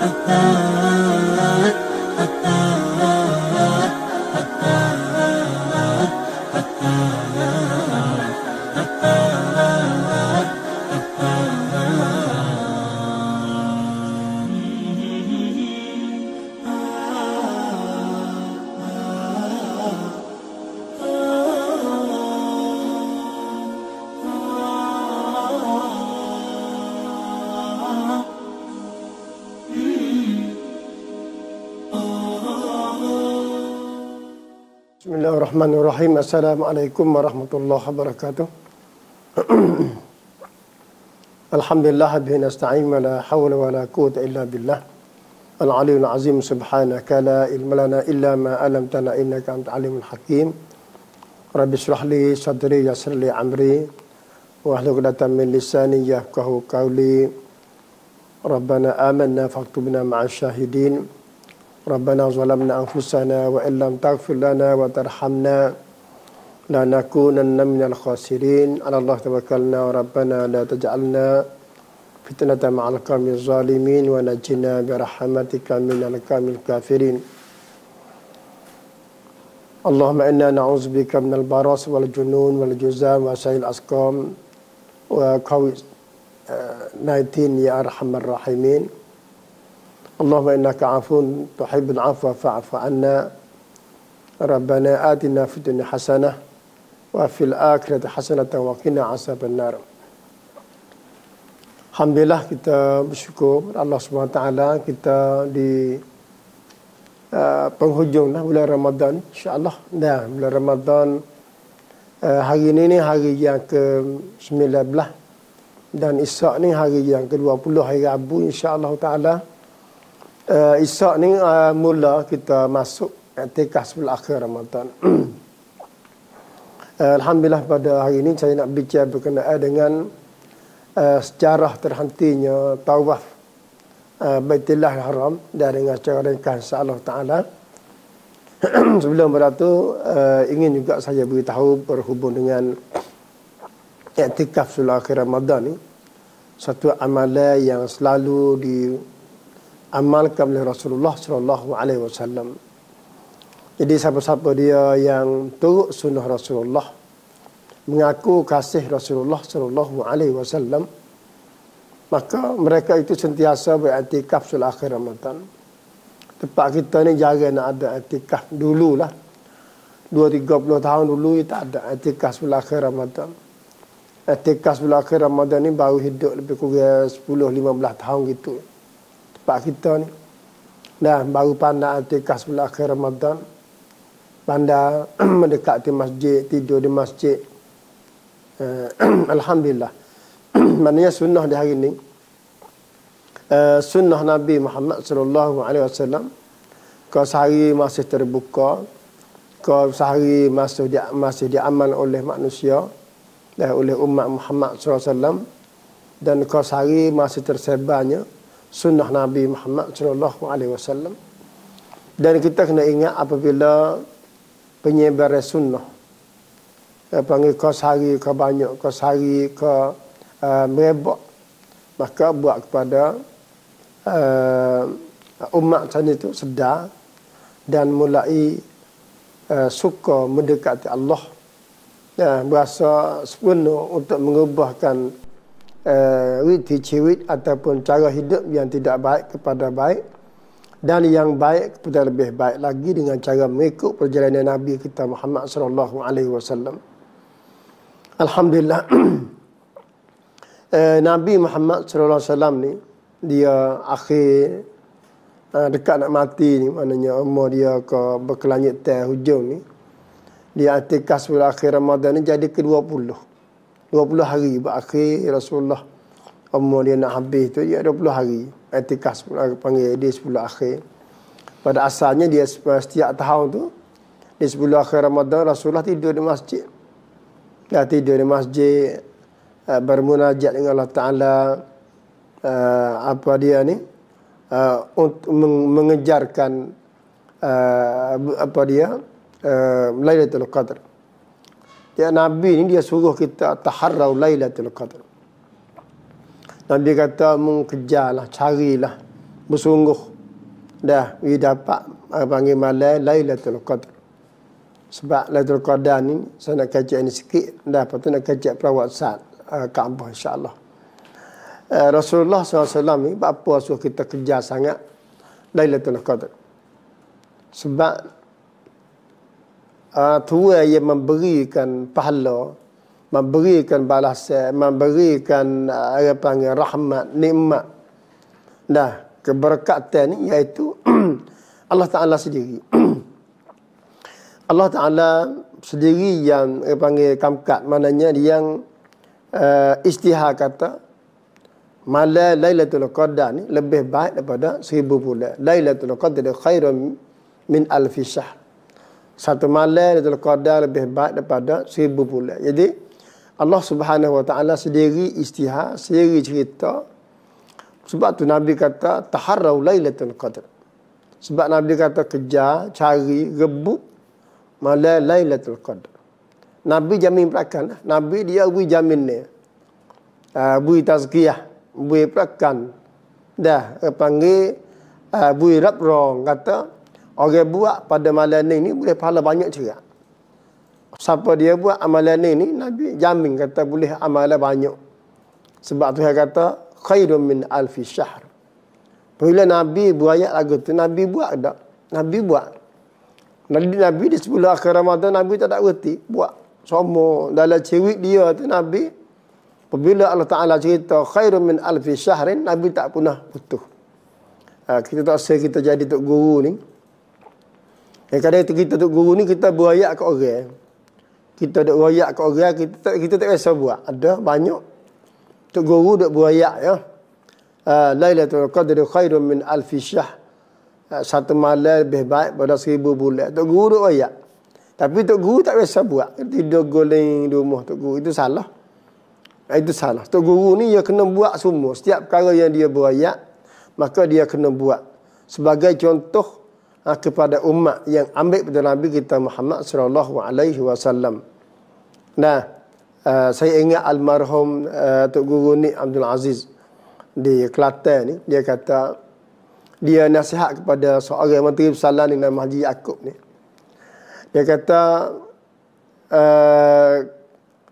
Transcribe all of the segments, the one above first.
uh-huh. Bismillahirrahmanirrahim. Assalamualaikum warahmatullahi wabarakatuh. Alhamdulillah bihi nasta'in wa la hawla wa la quwwata illa billah. Al-aliyyul azim subhanaka la ilma lana illa ma 'allamtana innaka antal alimul hakim. Rabbi shrah li sadri yassir li amri wa hlul 'uqdatam min lisani yafqahu qawli. Rabbana amanna faqtubna ma'ash shahidin. ربنا ظلمنا انفسنا وان لم تغفر لنا وترحمنا لنكونن من الخاسرين على الله توكلنا وربنا لا تجعلنا فتنة مع القوم الظالمين ونجنا برحمتك من القوم الكافرين اللهم إنا نعوذ بك من البراس والجنون والجزام وسعي الأسقام وكويت 19 يا أرحم الراحمين اللهم انك عفو تحب العفو فاعف عنا ربنا اتنا في الدنيا حسنه وفي الاخره حسنه وقنا عذاب النار Alhamdulillah kita bersyukur Allah Subhanahu Wa Taala kita di uh, penghujung nah, bulan Ramadan insyaallah dah bulan Ramadan uh, hari ini ni hari yang ke-19 dan Isra ni hari yang ke-20 hari Rabu insyaallah taala uh, uh, eh, Isak ni uh, mula kita masuk etikah sebelah akhir Ramadan. Eh, Alhamdulillah pada hari ini saya nak bicara berkenaan dengan uh, sejarah terhentinya tawaf uh, Baitullah Haram dan dengan secara ringkas Allah Ta'ala. Sebelum pada itu, uh, ingin juga saya beritahu berhubung dengan etikaf sulakhir Ramadan ni, Satu amalan yang selalu di amalkan oleh Rasulullah sallallahu alaihi wasallam. Jadi siapa-siapa dia yang turut sunnah Rasulullah mengaku kasih Rasulullah sallallahu alaihi wasallam maka mereka itu sentiasa beretikaf sul akhir Ramadan. Tempat kita ni jaga nak ada etikaf dululah. 2 30 tahun dulu kita ada etikaf sul akhir Ramadan. Etikaf sul akhir Ramadan ni baru hidup lebih kurang 10 15 tahun gitu. Ya tempat kita ni. Dah baru pandai antikah sebelah akhir Ramadan. Pandai mendekati masjid, tidur di masjid. Eh, Alhamdulillah. Maknanya sunnah di hari ni? Eh, sunnah Nabi Muhammad sallallahu alaihi wasallam kau sehari masih terbuka kau sehari masih di, masih diaman oleh manusia dan eh, oleh umat Muhammad sallallahu alaihi wasallam dan kau sehari masih tersebarnya sunnah Nabi Muhammad sallallahu alaihi wasallam. Dan kita kena ingat apabila penyebar sunnah eh, panggil kau sehari kau banyak, kau sehari kau uh, merebak. Maka buat kepada uh, umat macam itu sedar dan mulai uh, suka mendekati Allah. Ya, berasa sepenuh untuk mengubahkan ciwit-ciwit eh, ataupun cara hidup yang tidak baik kepada baik dan yang baik kepada lebih baik lagi dengan cara mengikut perjalanan Nabi kita Muhammad sallallahu alaihi wasallam. Alhamdulillah. Eh, Nabi Muhammad sallallahu alaihi wasallam ni dia akhir eh, dekat nak mati ni maknanya umur dia ke berkelanjutan hujung ni dia atikas bulan akhir Ramadan ni jadi ke-20. 20 hari berakhir Rasulullah umur dia nak habis tu dia 20 hari etika 10 hari panggil dia 10 akhir pada asalnya dia setiap tahun tu di 10 akhir Ramadan Rasulullah tidur di masjid dia tidur di masjid eh, bermunajat dengan Allah Ta'ala eh, apa dia ni eh, untuk mengejarkan apa dia Lailatul Qadr Ya Nabi ni dia suruh kita taharrau lailatul qadr. Nabi kata mengkejarlah, carilah bersungguh. Dah, dia dapat eh, panggil malam lailatul qadr. Sebab lailatul qadar ni saya nak kajak ni sikit, dah patut nak kajak perawat saat uh, eh, Kaabah insya-Allah. Uh, Rasulullah SAW ni apa suruh kita kejar sangat lailatul qadr. Sebab uh, ah, Tuhan yang memberikan pahala, memberikan balasan, memberikan uh, ah, apa panggil rahmat, nikmat. Nah, keberkatan ni iaitu Allah Taala sendiri. Allah Taala sendiri yang apa panggil kamkat, maknanya yang uh, ah, istihar kata Mala Lailatul Qadar ni lebih baik daripada seribu bulan. Lailatul Qadar khairun min alfi syahr satu malam itu qada lebih baik daripada seribu bulan. Jadi Allah Subhanahu Wa Taala sendiri istihad, sendiri cerita. Sebab tu Nabi kata taharrau lailatul qadr. Sebab Nabi kata kerja, cari, rebut malam lailatul qadr. Nabi jamin perakan. Lah. Nabi dia bui jamin ni. Uh, ah, bui tazkiyah. Bui perakan. Dah. Panggil uh, ah, bui rabrong. Kata. Orang buat pada malam ni ni boleh pahala banyak juga. Siapa dia buat amalan ni ni Nabi jamin kata boleh amalan banyak. Sebab tu dia kata khairum min alfi syahr. Bila Nabi buat ayat lagu tu Nabi buat tak? Nabi buat. Nabi Nabi di sebelah akhir Ramadan Nabi tak tak reti buat. Semua dalam cewek dia tu Nabi Bila Allah Ta'ala cerita khairun min alfi syahrin, Nabi tak pernah putus. Ha, kita tak sayang kita jadi tok guru ni. Yang kadang itu kita tok guru ni kita berayak ke orang. Kita dak royak ke orang, kita tak kita tak rasa buat. Ada banyak tok guru dak berayak ya. Uh, Lailatul Qadr khairun min alf syah. Ah, satu malam lebih baik pada seribu bulan. Tok guru dak royak. Tapi tok guru tak rasa buat. Tidur goling di rumah tok guru itu salah. Ah, itu salah. Tok guru ni dia kena buat semua. Setiap perkara yang dia berayak, maka dia kena buat. Sebagai contoh, ha, kepada umat yang ambil pada Nabi kita Muhammad sallallahu alaihi wasallam. Nah, uh, saya ingat almarhum uh, Tok Guru ni Abdul Aziz di Kelantan ni dia kata dia nasihat kepada seorang menteri pesalan ni nama Haji Yaakob ni. Dia kata uh,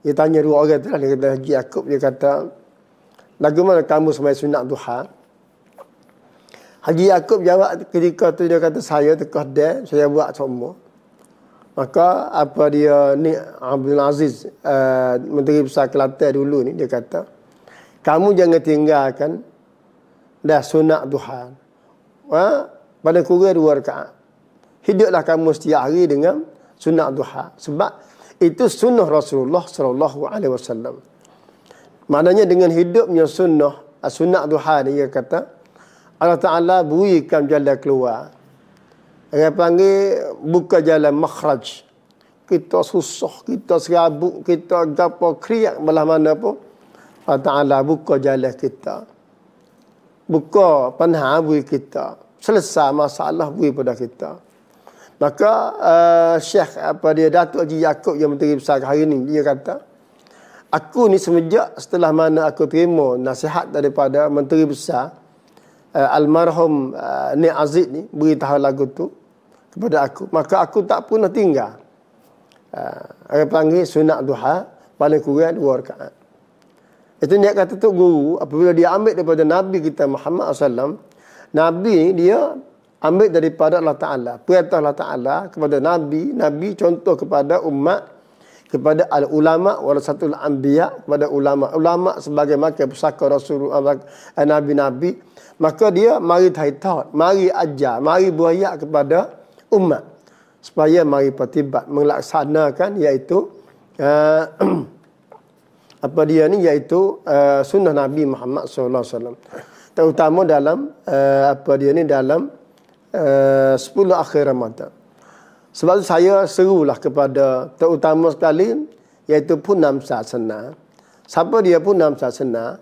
dia tanya dua orang tu lah. Dia kata Haji Yaakob dia kata lagu mana kamu semai sunat duha? Haji Yaakob jawab ketika tu dia kata saya tekah dah, saya buat semua. Maka apa dia ni Abdul Aziz uh, Menteri Besar Kelantan dulu ni dia kata kamu jangan tinggalkan dah sunat Tuhan Ha? Pada kurang dua rakaat. Hiduplah kamu setiap hari dengan sunat Tuhan sebab itu sunnah Rasulullah sallallahu alaihi wasallam. Maknanya dengan hidupnya sunnah sunat Tuhan dia kata Allah Ta'ala berikan jalan keluar. Orang panggil buka jalan makhraj. Kita susah, kita serabut, kita gapa kriak belah mana pun. Allah Ta'ala buka jalan kita. Buka panah bui kita. Selesai masalah bui pada kita. Maka uh, Syekh apa dia Datuk Haji Yaakob yang menteri besar hari ini dia kata aku ni semenjak setelah mana aku terima nasihat daripada menteri besar uh, almarhum uh, Nek Aziz ni beritahu lagu tu kepada aku maka aku tak pernah tinggal uh, orang sunat duha paling kurang dua rakaat itu dia kata tu guru apabila dia ambil daripada nabi kita Muhammad sallam nabi dia ambil daripada Allah taala perintah Allah taala kepada nabi nabi contoh kepada umat kepada al ulama warasatul anbiya kepada ulama ulama sebagai makan pusaka rasul nabi nabi maka dia mari taitot, mari ajar, mari buaya kepada umat supaya mari pertibat melaksanakan iaitu uh, apa dia ni iaitu uh, sunnah Nabi Muhammad sallallahu alaihi wasallam terutama dalam uh, apa dia ni dalam uh, 10 akhir Ramadan. Sebab itu saya serulah kepada terutama sekali iaitu punam sasana. Siapa dia punam sasana?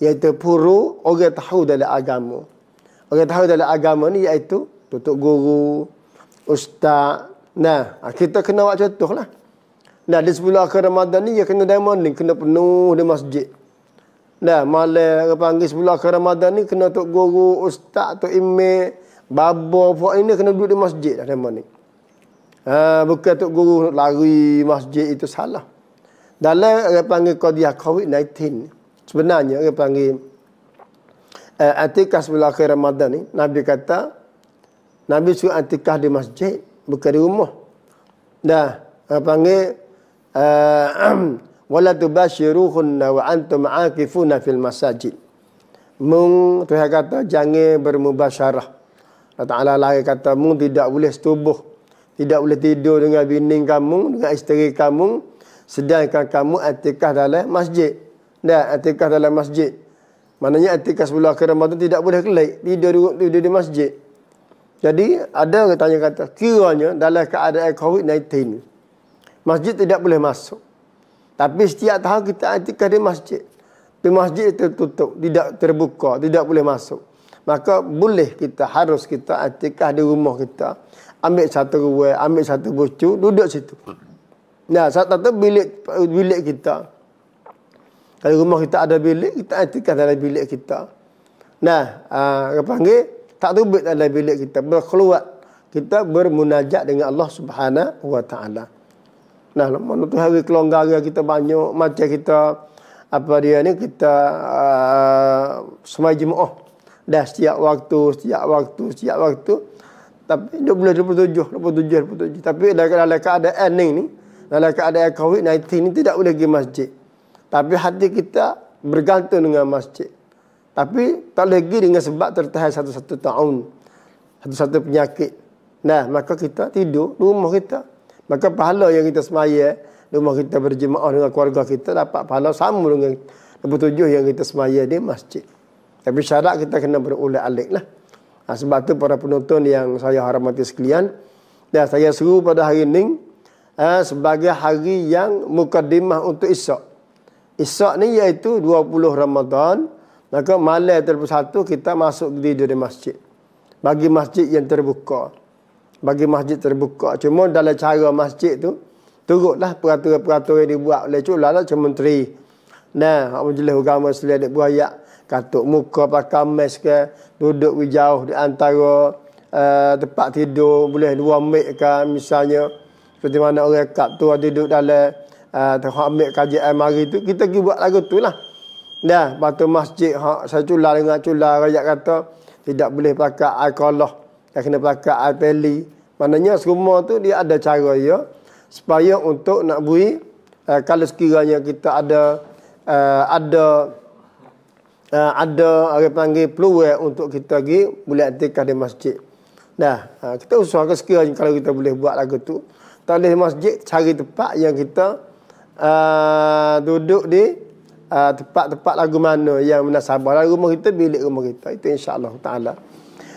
iaitu puru orang tahu dalam agama. Orang tahu dalam agama ni iaitu tutup guru, ustaz. Nah, ha, kita kena buat contoh lah. Nah, di sebelah akhir Ramadan ni, dia kena demon ni, kena penuh di masjid. Nah, malam dia panggil sebelah akhir Ramadan ni, kena tok guru, ustaz, tok imej, babo, puak ini kena duduk di masjid lah demon ni. Ha, bukan tok guru lari masjid itu salah. Dalam dia panggil kodiah COVID-19 Sebenarnya dia panggil uh, antikah sebelum akhir Ramadan ni Nabi kata Nabi suruh antikah di masjid bukan di rumah. Dah dia panggil eh, wala tubashiruhunna wa antum aakifuna fil masajid. Mung Tuhan kata jangan bermubasyarah. Allah Ta'ala lagi kata, mung tidak boleh setubuh. Tidak boleh tidur dengan bini kamu, dengan isteri kamu. Sedangkan kamu atikah dalam masjid. Tak, atikah dalam masjid. Maknanya atikah sebelum akhir Ramadan tidak boleh kelaik. Tidak duduk, duduk, duduk di masjid. Jadi, ada orang tanya kata, kiranya dalam keadaan COVID-19, masjid tidak boleh masuk. Tapi setiap tahun kita atikah di masjid. Di masjid itu tertutup, tidak terbuka, tidak boleh masuk. Maka boleh kita, harus kita atikah di rumah kita. Ambil satu ruang, ambil satu bucu, duduk situ. Nah, satu-satu bilik, bilik kita, kalau rumah kita ada bilik, kita etikaf dalam bilik kita. Nah, apa ah, panggil? Tak tubik dalam bilik kita. Berkeluar. Kita bermunajat dengan Allah Subhanahu SWT. Nah, mana tu hari kelonggar kita banyak. Macam kita, apa dia ni, kita uh, semai jemaah. Dah setiap waktu, setiap waktu, setiap waktu. Tapi 20, 27, 27, 27. Tapi dalam keadaan ni, dalam keadaan COVID-19 ni tidak boleh pergi masjid. Tapi hati kita bergantung dengan masjid. Tapi tak lagi dengan sebab tertahan satu-satu tahun. Satu-satu penyakit. Nah, maka kita tidur di rumah kita. Maka pahala yang kita semaya, di rumah kita berjemaah dengan keluarga kita, dapat pahala sama dengan tujuh yang kita semaya di masjid. Tapi syarat kita kena berulat alik lah. Nah, ha, sebab tu para penonton yang saya hormati sekalian, dan saya seru pada hari ini, eh, sebagai hari yang mukadimah untuk isyak. Isyak ni iaitu 20 Ramadan. Maka malam terlebih satu kita masuk di dalam masjid. Bagi masjid yang terbuka. Bagi masjid terbuka. Cuma dalam cara masjid tu. Turutlah peraturan-peraturan yang dibuat oleh culah lah. Cuma menteri. Nah, majlis agama selain ada buaya Katuk muka pakai mask ke. Duduk jauh di antara uh, tempat tidur. Boleh dua mic kan misalnya. Seperti mana orang kat tu ada duduk dalam Ha, hak ambil kajian air mari tu. Kita pergi buat lagu tu lah. Dah, batu masjid. Hak, saya cula dengan cula. Rakyat kata, tidak boleh pakai air kolah. Dia kena pakai air peli. Maknanya semua tu dia ada cara ya. Supaya untuk nak beri. Uh, kalau sekiranya kita ada. Uh, ada. Uh, ada orang panggil peluang untuk kita pergi. Boleh antikah di masjid. Nah, ah, kita usahakan sekiranya kalau kita boleh buat lagu tu. Tak boleh masjid, cari tempat yang kita uh, duduk di uh, tempat-tempat lagu mana yang munasabah dalam rumah kita bilik rumah kita itu insyaallah taala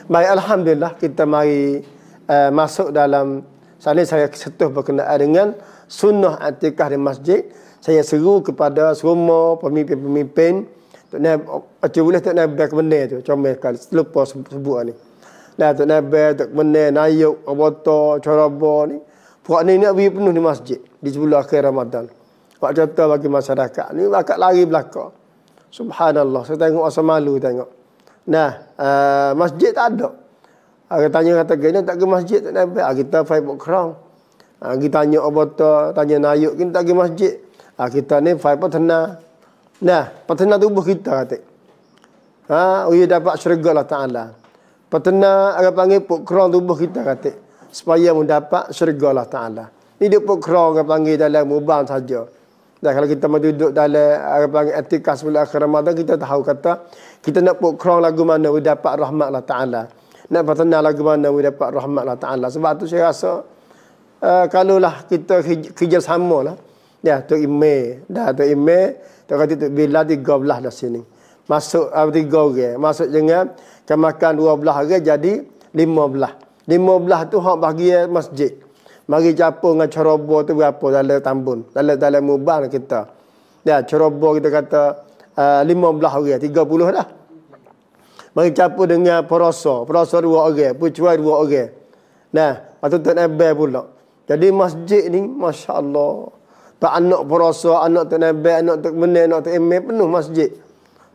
baik alhamdulillah kita mari uh, masuk dalam saya saya setuh berkenaan dengan sunnah atikah di masjid saya seru kepada semua pemimpin-pemimpin Tok nak acu boleh Tok Nab ke mana tu? Comel sekali, lupa sebut ni. Dah Tok Nab, Tok Mene, Nayuk, Abota, Coroba ni. Buat ni nak beri penuh di masjid di sebelah akhir Ramadan. Sebab contoh bagi masyarakat ni akak lari belakang. Subhanallah, saya tengok rasa malu tengok. Nah, uh, masjid tak ada. Ah uh, tanya kata gini tak ke masjid tak nampak. Ah uh, kita Facebook kerang. Ah, ah kita tanya abota, tanya nayuk kita tak ke masjid. Ah uh, kita ni fai petena. Nah, petena tubuh kita kata. Ha, uh, dapat syurga Allah Taala. Petena agak panggil pok tubuh kita katik. supaya mendapat syurga Allah Taala. Ini dia pok kerang agak panggil dalam mubang saja. Dan kalau kita mahu duduk dalam eh, apa panggil etikas bulan akhir Ramadan kita tahu kata kita nak put krong lagu mana we dapat rahmat Allah Taala. Nak bertanya lagu mana we dapat rahmat Allah Taala. Sebab tu saya rasa uh, eh, kalau lah kita kerjasama lah. Ya, tu email, dah tu email, tu kata tu bila tiga belah dah sini. Masuk apa eh, tiga orang, masuk dengan kemakan dua belah orang jadi lima belah. Lima belah tu hak bahagia masjid mari capung dengan ceroboh tu berapa dalam tambun dalam dalam mubang kita ya ceroboh kita kata uh, eh, 15 orang tiga puluh dah mari capung dengan perasa perasa dua orang pucuai dua orang nah patut tak nebel pula jadi masjid ni masya-Allah tak anak perasa anak tak nebel anak tak menang anak tak emel penuh masjid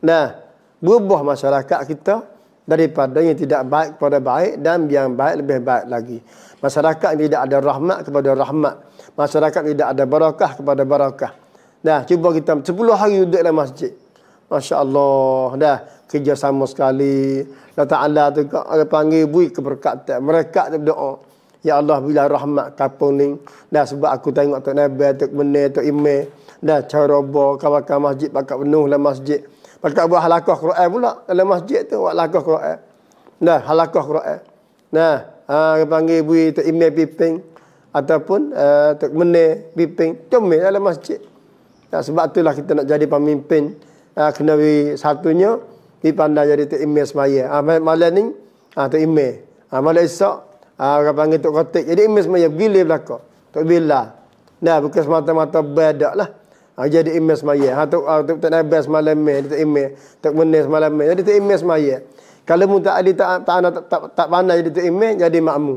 nah berubah masyarakat kita daripada yang tidak baik kepada baik dan yang baik lebih baik lagi. Masyarakat yang tidak ada rahmat kepada rahmat. Masyarakat yang tidak ada barakah kepada barakah. Dah, cuba kita 10 hari duduk dalam masjid. Masya Allah. Dah, kerjasama sekali. Allah Ta'ala tu ada panggil bui keberkatan. Mereka tu doa. Ya Allah, bila rahmat kapal ni. Dah, sebab aku tengok tu nebel, tu benar, tu imel. Dah, ceroboh, kawan-kawan masjid, pakat penuh dalam masjid. Pakai buah halakah Quran pula dalam masjid tu buat halakah Quran. Nah, halakah Quran. Nah, ha uh, panggil bui tu imam piping ataupun uh, tok mene piping cuma dalam masjid. Nah, sebab itulah kita nak jadi pemimpin uh, kena bui satunya di pandai jadi tok imam semaya. Ah uh, malam ni ah uh, tok imam. Ah uh, malam esok ah uh, panggil tok kotik jadi imam semaya gile belaka. Tok bila. Nah, bukan semata-mata badak lah. Ha, jadi imej semaya. Ha, tu, ha, tu, tak nak best malam meh. tak imej. Tak benar semalam meh. Jadi tak imej semaya. Kalau mu tak ada, tak, tak, tak, pandai jadi tu imej, jadi makmu,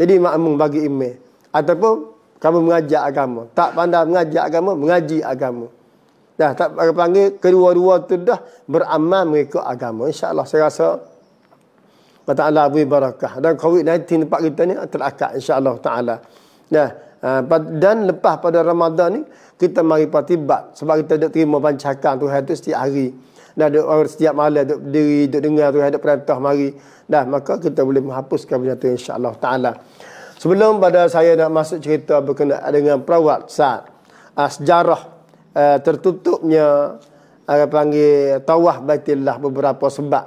Jadi makmu bagi imej. Ataupun, kamu mengajar agama. Tak pandai mengajar agama, mengaji agama. Dah, tak panggil, kedua-dua tu dah beramal mengikut agama. InsyaAllah, saya rasa, Allah Ta'ala beri barakah. Dan COVID-19 tempat kita ni, terakak, Insya Allah Ta'ala. Nah, Ah, dan lepas pada Ramadan ni kita mari patibat sebab kita dok terima bancakan Tuhan tu setiap hari. Dah dok setiap malam dok berdiri dok dengar tu dok perintah mari. Dah maka kita boleh menghapuskan benda tu insya-Allah taala. Sebelum pada saya nak masuk cerita berkenaan dengan perawat saat uh, sejarah uh, tertutupnya uh, panggil tawah Baitillah beberapa sebab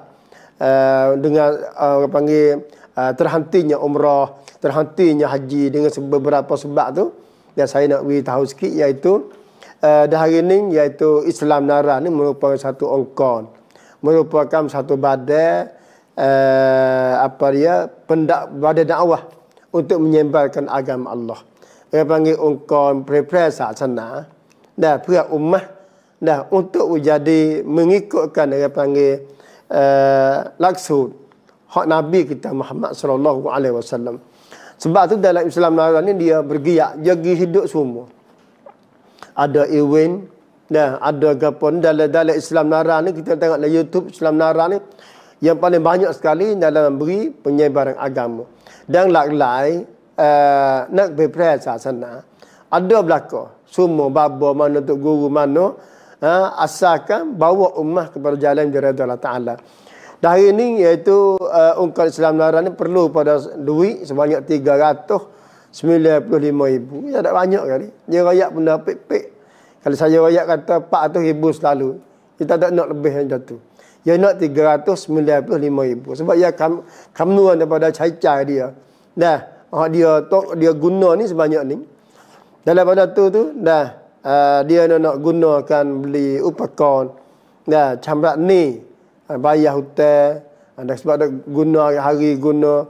uh, dengan uh, panggil Ah, terhentinya umrah, terhentinya haji dengan beberapa sebab tu. Yang saya nak beritahu sikit iaitu uh, dah hari ini iaitu Islam Nara ni merupakan satu ongkon. Merupakan satu badai uh, apa dia pendak badai dakwah untuk menyebarkan agama Allah. Dia panggil ongkon prepress sana. Dah pihak ummah dah untuk menjadi mengikutkan dia panggil uh, laksud hak Nabi kita Muhammad sallallahu alaihi wasallam. Sebab tu dalam Islam Nasrani dia bergiat, jadi hidup semua. Ada Iwin, dan ada gapon dalam dalam Islam Nara ni kita tengok dalam YouTube Islam Nara ni yang paling banyak sekali dalam beri penyebaran agama dan lagi-lagi uh, eh, nak berpraya sasana ada belaka semua baba mana tu guru mana uh, asalkan bawa ummah kepada jalan jerat Allah Ta'ala. Dari ini iaitu uh, ungkap Islam Naran ini perlu pada duit sebanyak RM395,000. Ya tak banyak kali. Dia rakyat pun dah pek-pek. Kalau saya rakyat kata RM400,000 selalu. Kita tak nak lebih yang jatuh. Dia nak RM395,000. Sebab dia kam kamnuan daripada cai-cai dia. Nah, ah, dia tok dia guna ni sebanyak ni. Dalam pada tu tu, dah uh, ah, dia nak, gunakan beli upakon. Nah, camrak ni. Eh, bayar hutang eh, dan sebab dia guna hari guna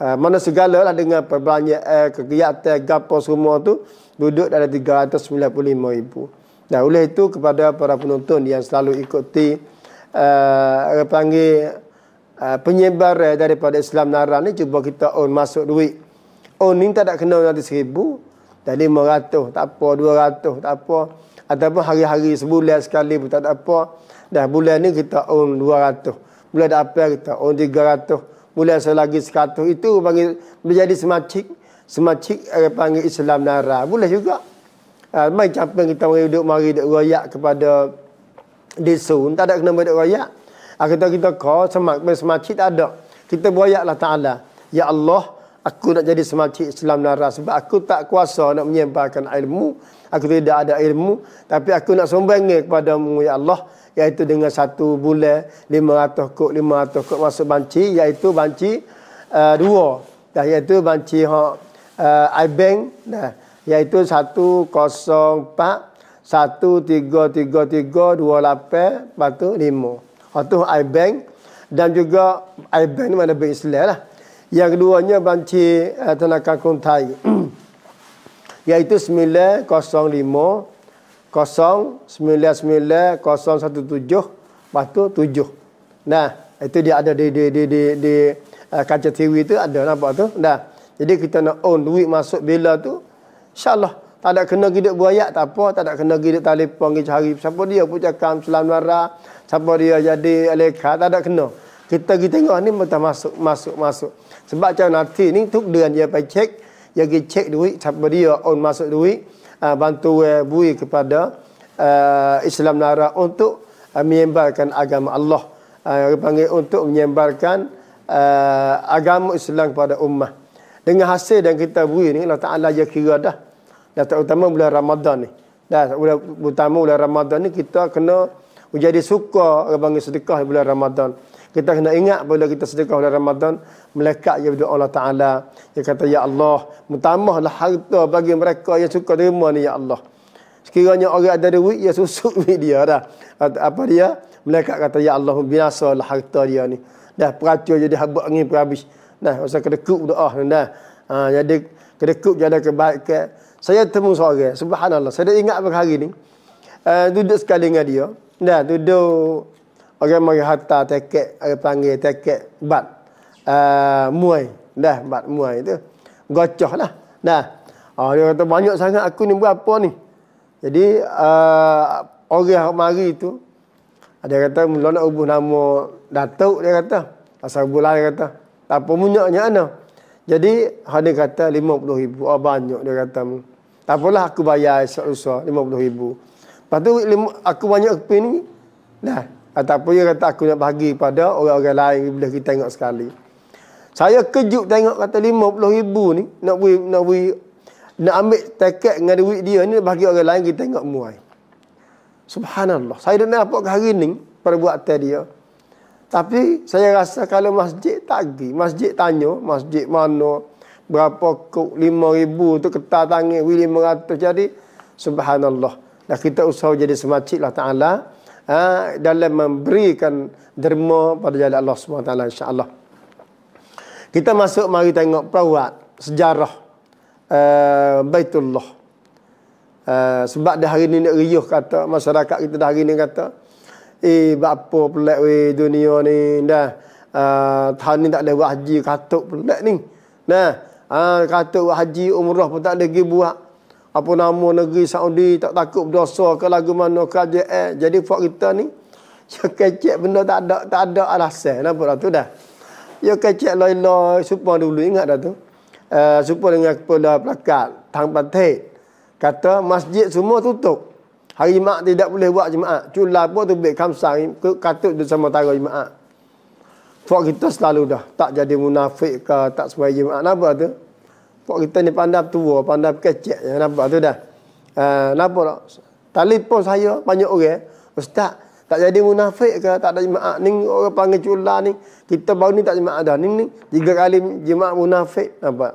eh, mana segala lah dengan perbelanjaan kegiatan gapo semua tu duduk dalam 395 ribu dan oleh itu kepada para penonton yang selalu ikuti uh, panggil Uh, penyebaran daripada Islam Nara ni cuba kita on masuk duit. On ni tak nak kena nanti seribu. Dan lima ratus, tak apa. Dua ratus, tak apa. Ataupun hari-hari sebulan sekali pun tak apa. Dah bulan ni kita on 200. Bulan apa kita on 300. Bulan selagi 100 itu panggil menjadi semacik. Semacik yang panggil Islam Nara. Boleh juga. Uh, ah, main campur kita mari duduk mari duduk royak kepada desun. Tak ada kena duduk royak. Uh, kita kita call semak. Semacik tak ada. Kita beroyaklah Ta'ala. Ya Allah, aku nak jadi semacik Islam Nara sebab aku tak kuasa nak menyebarkan ilmu. Aku tidak ada ilmu. Tapi aku nak sumbangnya kepada mu, Ya Allah iaitu dengan satu bulan lima 500 lima 500 kok masuk banci iaitu banci uh, dua dah iaitu banci hok uh, i bank dah iaitu 104 1333 28 batu 5 atau i bank dan juga i bank ni mana bank Islam lah yang keduanya banci uh, tenaga kuntai iaitu 905 0199017 lepas tu 7. Nah, itu dia ada di di di di, di uh, kaca TV tu ada nampak tu. Dah. Jadi kita nak own duit masuk bila tu insyaallah tak ada kena gigit buaya tak apa, tak ada kena gigit telefon pergi cari siapa dia pun cakap selam nara, siapa dia jadi leka tak ada kena. Kita pergi tengok ni mesti masuk masuk masuk. Sebab macam nanti ni tu dia dia pergi check, dia pergi check duit siapa dia own masuk duit. Uh, bantu uh, bui kepada uh, Islam Nara untuk uh, menyembarkan agama Allah. Uh, panggil untuk menyembarkan uh, agama Islam kepada ummah. Dengan hasil yang kita bui ni Allah Taala dia kira dah. Dah terutama bulan Ramadan ni. Dah utama bulan Ramadan ni kita kena menjadi suka panggil sedekah bulan Ramadan kita kena ingat bila kita sedekah bulan Ramadan melekat ya berdoa Allah Ta'ala dia kata Ya Allah mentamahlah harta bagi mereka yang suka terima ni Ya Allah sekiranya orang ada duit ya susuk duit dia dah apa dia melekat kata Ya Allah binasa lah harta dia ni dah peracur jadi habuk angin perhabis dah masa kedekut doa ni dah ha, jadi kedekut jadi kebaikan saya temu seorang subhanallah saya dah ingat berhari ni uh, duduk sekali dengan dia dah duduk orang mari hantar teket orang panggil teket bat uh, muai dah bat muai tu gocoh lah dah oh, dia kata banyak sangat aku ni apa ni jadi uh, orang mari tu dia kata mula nak ubuh nama datuk dia kata pasal bulan dia kata tak apa munyaknya ana jadi hani kata 50 ribu oh, banyak dia kata tak apalah aku bayar esok lusa 50 ribu lepas tu aku banyak keping ni dah Ataupun dia kata aku nak bagi pada orang-orang lain bila kita tengok sekali. Saya kejut tengok kata 50 ribu ni nak beri, nak beri, nak ambil teket dengan duit dia ni nak bagi orang lain kita tengok muai. Subhanallah. Saya dah nampak ke hari ni perbuatan dia. Tapi saya rasa kalau masjid tak pergi, masjid tanya, masjid mana, berapa kok 5 ribu tu ketar tangan, 500 jadi. Subhanallah. Dah kita usaha jadi semacik lah Ta'ala ha, dalam memberikan derma pada jalan Allah SWT insyaAllah. Kita masuk mari tengok perawat sejarah uh, Baitullah. Uh, sebab dah hari ni nak riuh kata masyarakat kita dah hari ni kata eh bapa pelak we dunia ni dah uh, eh, tahun ni tak ada buat haji katuk pelak ni nah uh, katuk buat haji umrah pun tak ada pergi buat apa nama negeri Saudi tak takut berdosa ke lagu mana ke aja eh. Jadi buat kita ni ya kecek benda tak ada tak ada alasan. Nampak tak tu dah. Ya kecek loi-loi supa dulu ingat dah tu. Eh uh, supa dengan kepala pelakat tang pantai. Kata masjid semua tutup. Hari Jumaat tidak boleh buat jemaah. Cula apa tu baik kamsang katut tu sama tarawih jemaah. Fak kita selalu dah tak jadi munafik ke tak sembahyang jemaah. Nampak tu? Pok kita ni pandai tua, pandai kecil je. Nampak tu dah. Uh, nampak tak? Telepon saya banyak orang. Ustaz, tak jadi munafik ke? Tak ada jemaah. Ni orang panggil cula ni. Kita baru ni tak jemaah dah. Ni ni. Tiga kali jemaah munafik. Nampak?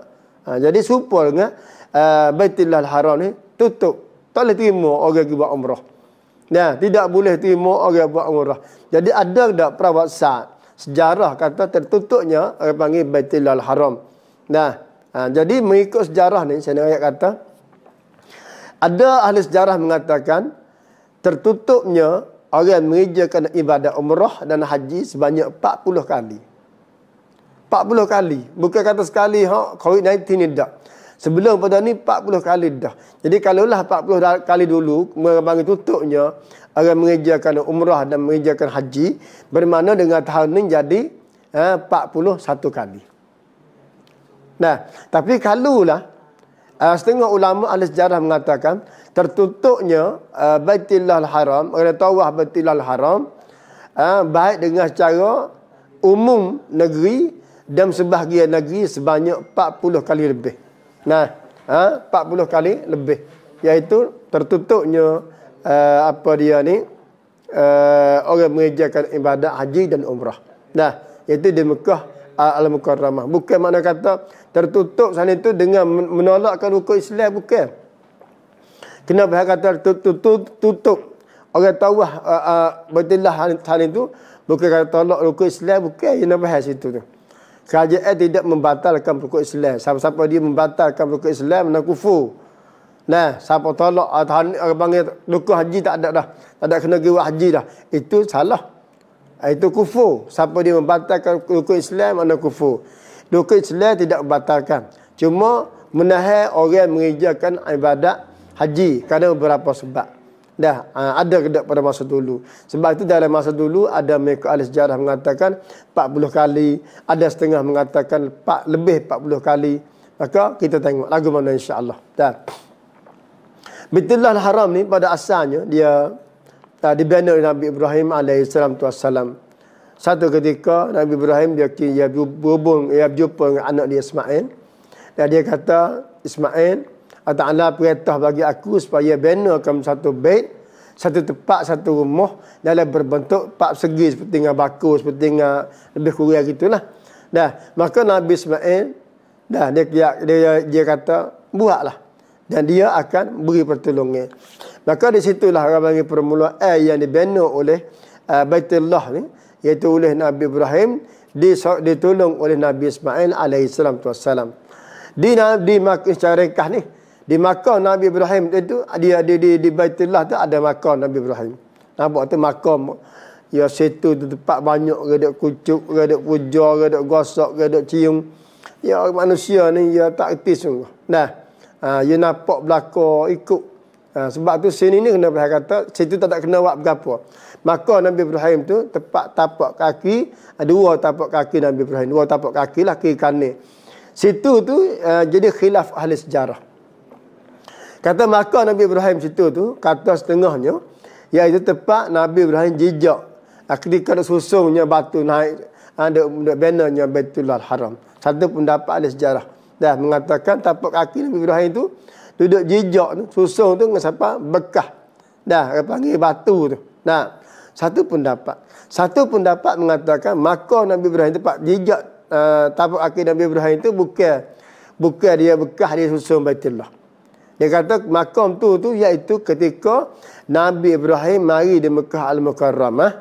Uh, jadi supol dengan uh, Baitillah haram ni. Tutup. Tak boleh terima orang buat umrah. Nah, ya, tidak boleh terima orang buat umrah. Jadi ada tak perawat saat? Sejarah kata tertutupnya orang panggil Baitillah haram. Nah, Ha, jadi mengikut sejarah ni, saya nak kata. Ada ahli sejarah mengatakan tertutupnya orang mengerjakan ibadat umrah dan haji sebanyak 40 kali. 40 kali. Bukan kata sekali ha, COVID-19 ni dah. Sebelum pada ni 40 kali dah. Jadi kalaulah 40 kali dulu mengambil tutupnya orang mengerjakan umrah dan mengerjakan haji bermakna dengan tahun ni jadi ha, eh, 41 kali. Nah, tapi kalulah uh, setengah ulama ahli sejarah mengatakan tertutupnya uh, Baitullah haram oleh tawaf ah Baitullah haram uh, baik dengan secara umum negeri dan sebahagian negeri sebanyak 40 kali lebih. Nah, uh, 40 kali lebih iaitu tertutupnya uh, apa dia ni uh, orang mengerjakan ibadat haji dan umrah. Nah, iaitu di Mekah Al-Mukarramah. Bukan makna kata tertutup sana itu dengan menolakkan hukum Islam. Bukan. Kenapa dia kata tertutup? Orang tahu uh, lah, uh, betulah sana itu. Bukan kata tolak hukum Islam. Bukan. Dia nak bahas itu. Kerajaan tidak membatalkan hukum Islam. Siapa-siapa dia membatalkan hukum Islam dan kufur. Nah, siapa tolak atau ah, panggil dukuh haji tak ada dah. Tak ada kena pergi haji dah. Itu salah. Ah, itu kufur. Siapa dia membatalkan rukun Islam, mana kufur. Rukun Islam tidak membatalkan. Cuma menahan orang yang mengerjakan ibadat haji. Kerana beberapa sebab. Dah ah, ada kedek pada masa dulu. Sebab itu dalam masa dulu ada mereka ahli sejarah mengatakan 40 kali. Ada setengah mengatakan 4, lebih 40 kali. Maka kita tengok lagu mana insyaAllah. Dah. lah haram ni pada asalnya dia tak dibina oleh Nabi Ibrahim alaihissalam tu asalam. Satu ketika Nabi Ibrahim dia dia berhubung dia berjumpa dengan anak dia Ismail. Dan dia kata Ismail Allah Ta'ala perintah bagi aku supaya bina kam satu bait, satu tempat, satu rumah dalam berbentuk pak segi seperti dengan bakul, seperti dengan lebih kurang gitulah. Dah, maka Nabi Ismail dah dia dia, dia, dia kata buatlah dan dia akan beri pertolongan. Maka di situlah orang panggil permulaan air yang dibina oleh uh, Baitullah ni. Iaitu oleh Nabi Ibrahim. ditolong oleh Nabi Ismail AS. Di, di makam syarikah ni. Di makam Nabi Ibrahim itu. Dia di, di, di Baitullah tu ada makam Nabi Ibrahim. Nampak tu makam. Ya situ tu tempat banyak. Gedek kucuk, gedek puja, gedek gosok, gedek cium. Ya manusia ni ya tak erti sungguh. Nah. Ha, ah, ya, you nampak belakang ikut Ha, sebab tu sini ni kena Ibrahim kata situ tak tak kena buat berapa. Maka Nabi Ibrahim tu tepat tapak kaki ah, dua tapak kaki Nabi Ibrahim dua tapak kaki lah kiri kani. Situ tu uh, jadi khilaf ahli sejarah. Kata maka Nabi Ibrahim situ tu kata setengahnya iaitu tepat Nabi Ibrahim jejak Akhirnya ada susungnya batu naik ada uh, benarnya Baitullah Haram. Satu pendapat ahli sejarah dah mengatakan tapak kaki Nabi Ibrahim tu duduk jejak tu susung tu dengan siapa bekah dah orang panggil batu tu nah satu pun dapat, satu pun dapat mengatakan makam Nabi Ibrahim tempat jejak uh, tapak akhir Nabi Ibrahim itu bukan bukan dia bekah dia susung Baitullah dia kata makam tu tu iaitu ketika Nabi Ibrahim mari di Mekah Al-Mukarramah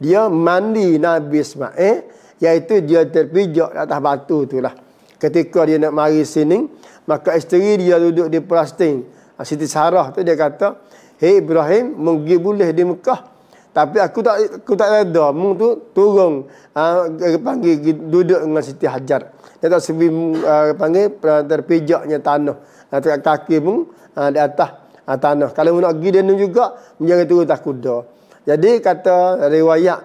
dia mandi Nabi Ismail iaitu dia terpijak atas batu tu lah ketika dia nak mari sini Maka isteri dia duduk di Palestin. Ah, Siti Sarah tu dia kata, "Hei Ibrahim, mungkin boleh di Mekah, tapi aku tak aku tak reda mung tu turun uh, panggil duduk dengan Siti Hajar. Dia tak sebi uh, ah, panggil terpijaknya tanah. Uh, kaki pun uh, di atas uh, tanah. Kalau nak pergi dia juga menjaga turun tak kuda. Jadi kata riwayat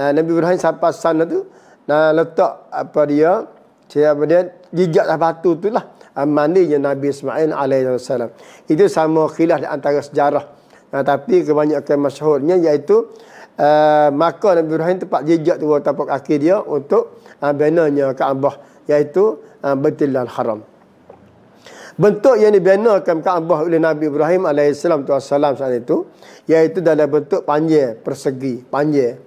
uh, Nabi Ibrahim sampai sana tu nah, letak apa dia siapa dia jejak batu tu lah mandinya Nabi Ismail alaihissalam. Itu sama khilaf antara sejarah. Nah, tapi kebanyakan masyhurnya iaitu uh, eh, maka Nabi Ibrahim tempat jejak tu tapak kaki dia untuk uh, ah, benarnya Kaabah iaitu uh, ah, Baitul Haram. Bentuk yang dibenarkan Kaabah oleh Nabi Ibrahim alaihissalam tu assalam saat itu iaitu dalam bentuk panjang persegi, panjang.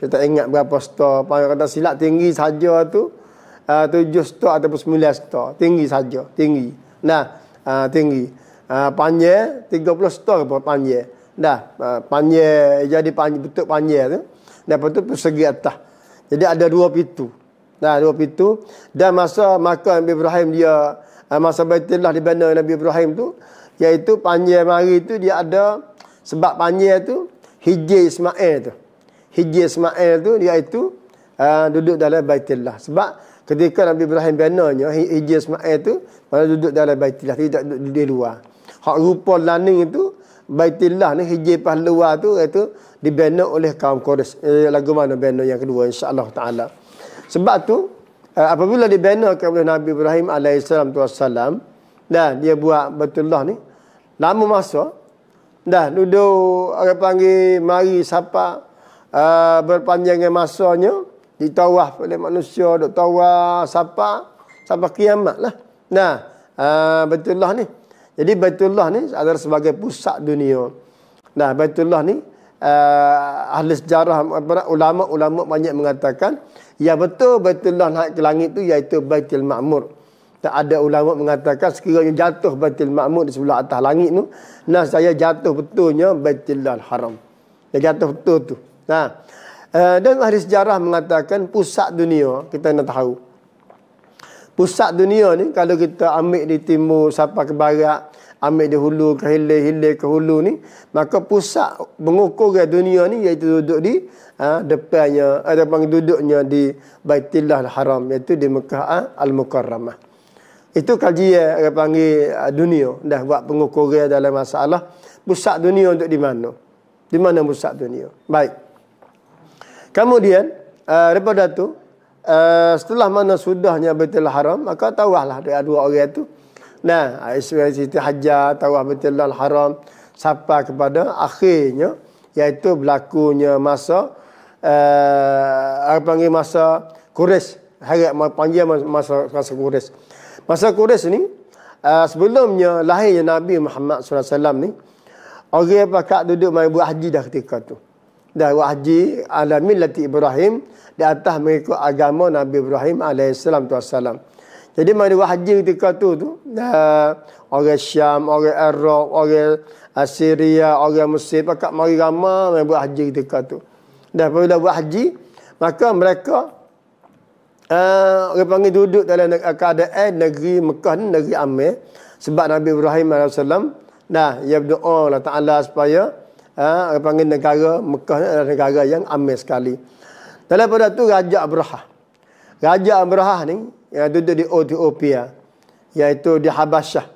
Kita ingat berapa stor, kata silap tinggi saja tu Ah, tujuh stok ataupun sembilan stok. Tinggi saja, tinggi. Nah, uh, tinggi. Uh, panjang, tiga puluh stok pun panjang. Dah, uh, panjang, jadi panjang, bentuk panjang tu. Lepas tu persegi atas. Jadi ada dua pintu. Nah, dua pintu. Dan masa maka Nabi Ibrahim dia, uh, masa Baitullah dibina Nabi Ibrahim tu, iaitu panjang mari tu dia ada, sebab panjang tu, Hijai Ismail tu. Hijai Ismail tu, iaitu, uh, duduk dalam Baitullah. Sebab, Ketika Nabi Ibrahim benarnya Hijri Ismail tu Mana duduk dalam Baitillah Dia tak duduk di luar Hak rupa laning itu Baitillah ni Hijri pas luar tu Itu dibina oleh kaum Quraish eh, Lagu mana benar yang kedua InsyaAllah Ta'ala Sebab tu eh, Apabila dibina oleh Nabi Ibrahim AS Dan dia buat Baitullah ni Lama masa Dah duduk Orang panggil Mari siapa uh, eh, Berpanjangnya masanya ditawaf oleh manusia dok tawah siapa siapa kiamat lah nah uh, Baitullah ni jadi betullah ni adalah sebagai pusat dunia nah betullah ni uh, ahli sejarah ulama-ulama banyak mengatakan ya betul betullah naik ke langit tu iaitu Baitul Ma'mur tak ada ulama mengatakan sekiranya jatuh Baitul Ma'mur di sebelah atas langit tu nah saya jatuh betulnya Baitul Haram dia jatuh betul tu nah Eh, dan ahli sejarah mengatakan pusat dunia kita nak tahu. Pusat dunia ni kalau kita ambil di timur sampai ke barat, ambil di hulu ke hilir, hilir ke hulu ni, maka pusat mengukurkan dunia ni iaitu duduk di ha, depannya eh, ataupun duduknya di Baitillah haram iaitu di Mekah Al-Mukarramah. Itu kajian yang panggil dunia dah buat pengukuran dalam masalah pusat dunia untuk di mana? Di mana pusat dunia? Baik. Kemudian uh, daripada tu uh, setelah mana sudahnya betul Haram maka tawahlah dia dua orang itu. Nah, Ismail Siti Hajar tawah Baitul Haram sampai kepada akhirnya iaitu berlakunya masa uh, panggil masa Quraisy. Hari panggil masa masa Quraisy. Masa Quraisy ni uh, sebelumnya lahirnya Nabi Muhammad SAW ni orang yang pakat duduk main buat haji dah ketika tu dan wahji ala millati Ibrahim di atas mengikut agama Nabi Ibrahim alaihissalam tu wassalam. Jadi mana wahji ketika tu tu uh, orang Syam, orang Arab, orang Assyria, eh, orang Mesir pakak mari ramai mari buat haji ketika tu. Dan apabila buat haji, maka mereka uh, orang duduk dalam keadaan negeri Mekah negeri Amir sebab Nabi Ibrahim alaihissalam nah ia berdoa Allah Taala supaya ha, panggil negara Mekah adalah negara yang amir sekali. Dalam pada tu Raja Abraha. Raja Abraha ni yang duduk di Ethiopia iaitu di Habasyah.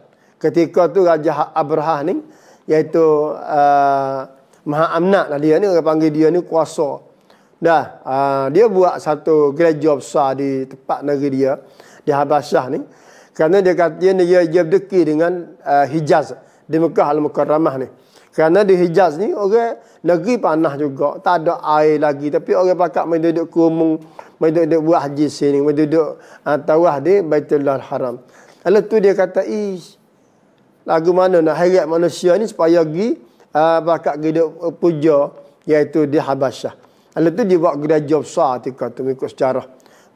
Ketika tu Raja Abraha ni iaitu uh, Maha Amnat lah dia ni orang panggil dia ni kuasa. Dah, uh, dia buat satu gereja besar di tempat negeri dia di Habasyah ni kerana dia kata dia dia, dia dekat dengan uh, Hijaz di Mekah Al-Mukarramah ni. Kerana di Hijaz ni orang negeri panah juga, tak ada air lagi tapi orang pakak main duduk kumung, main duduk buat haji sini, main duduk uh, tawah di Baitullah Haram. Lalu tu dia kata, "Ish, lagu mana nak hairat manusia ni supaya pergi uh, ah, pakak pergi duduk eh, puja iaitu di Habasyah." Lalu tu dia buat gereja besar ketika tu ikut sejarah.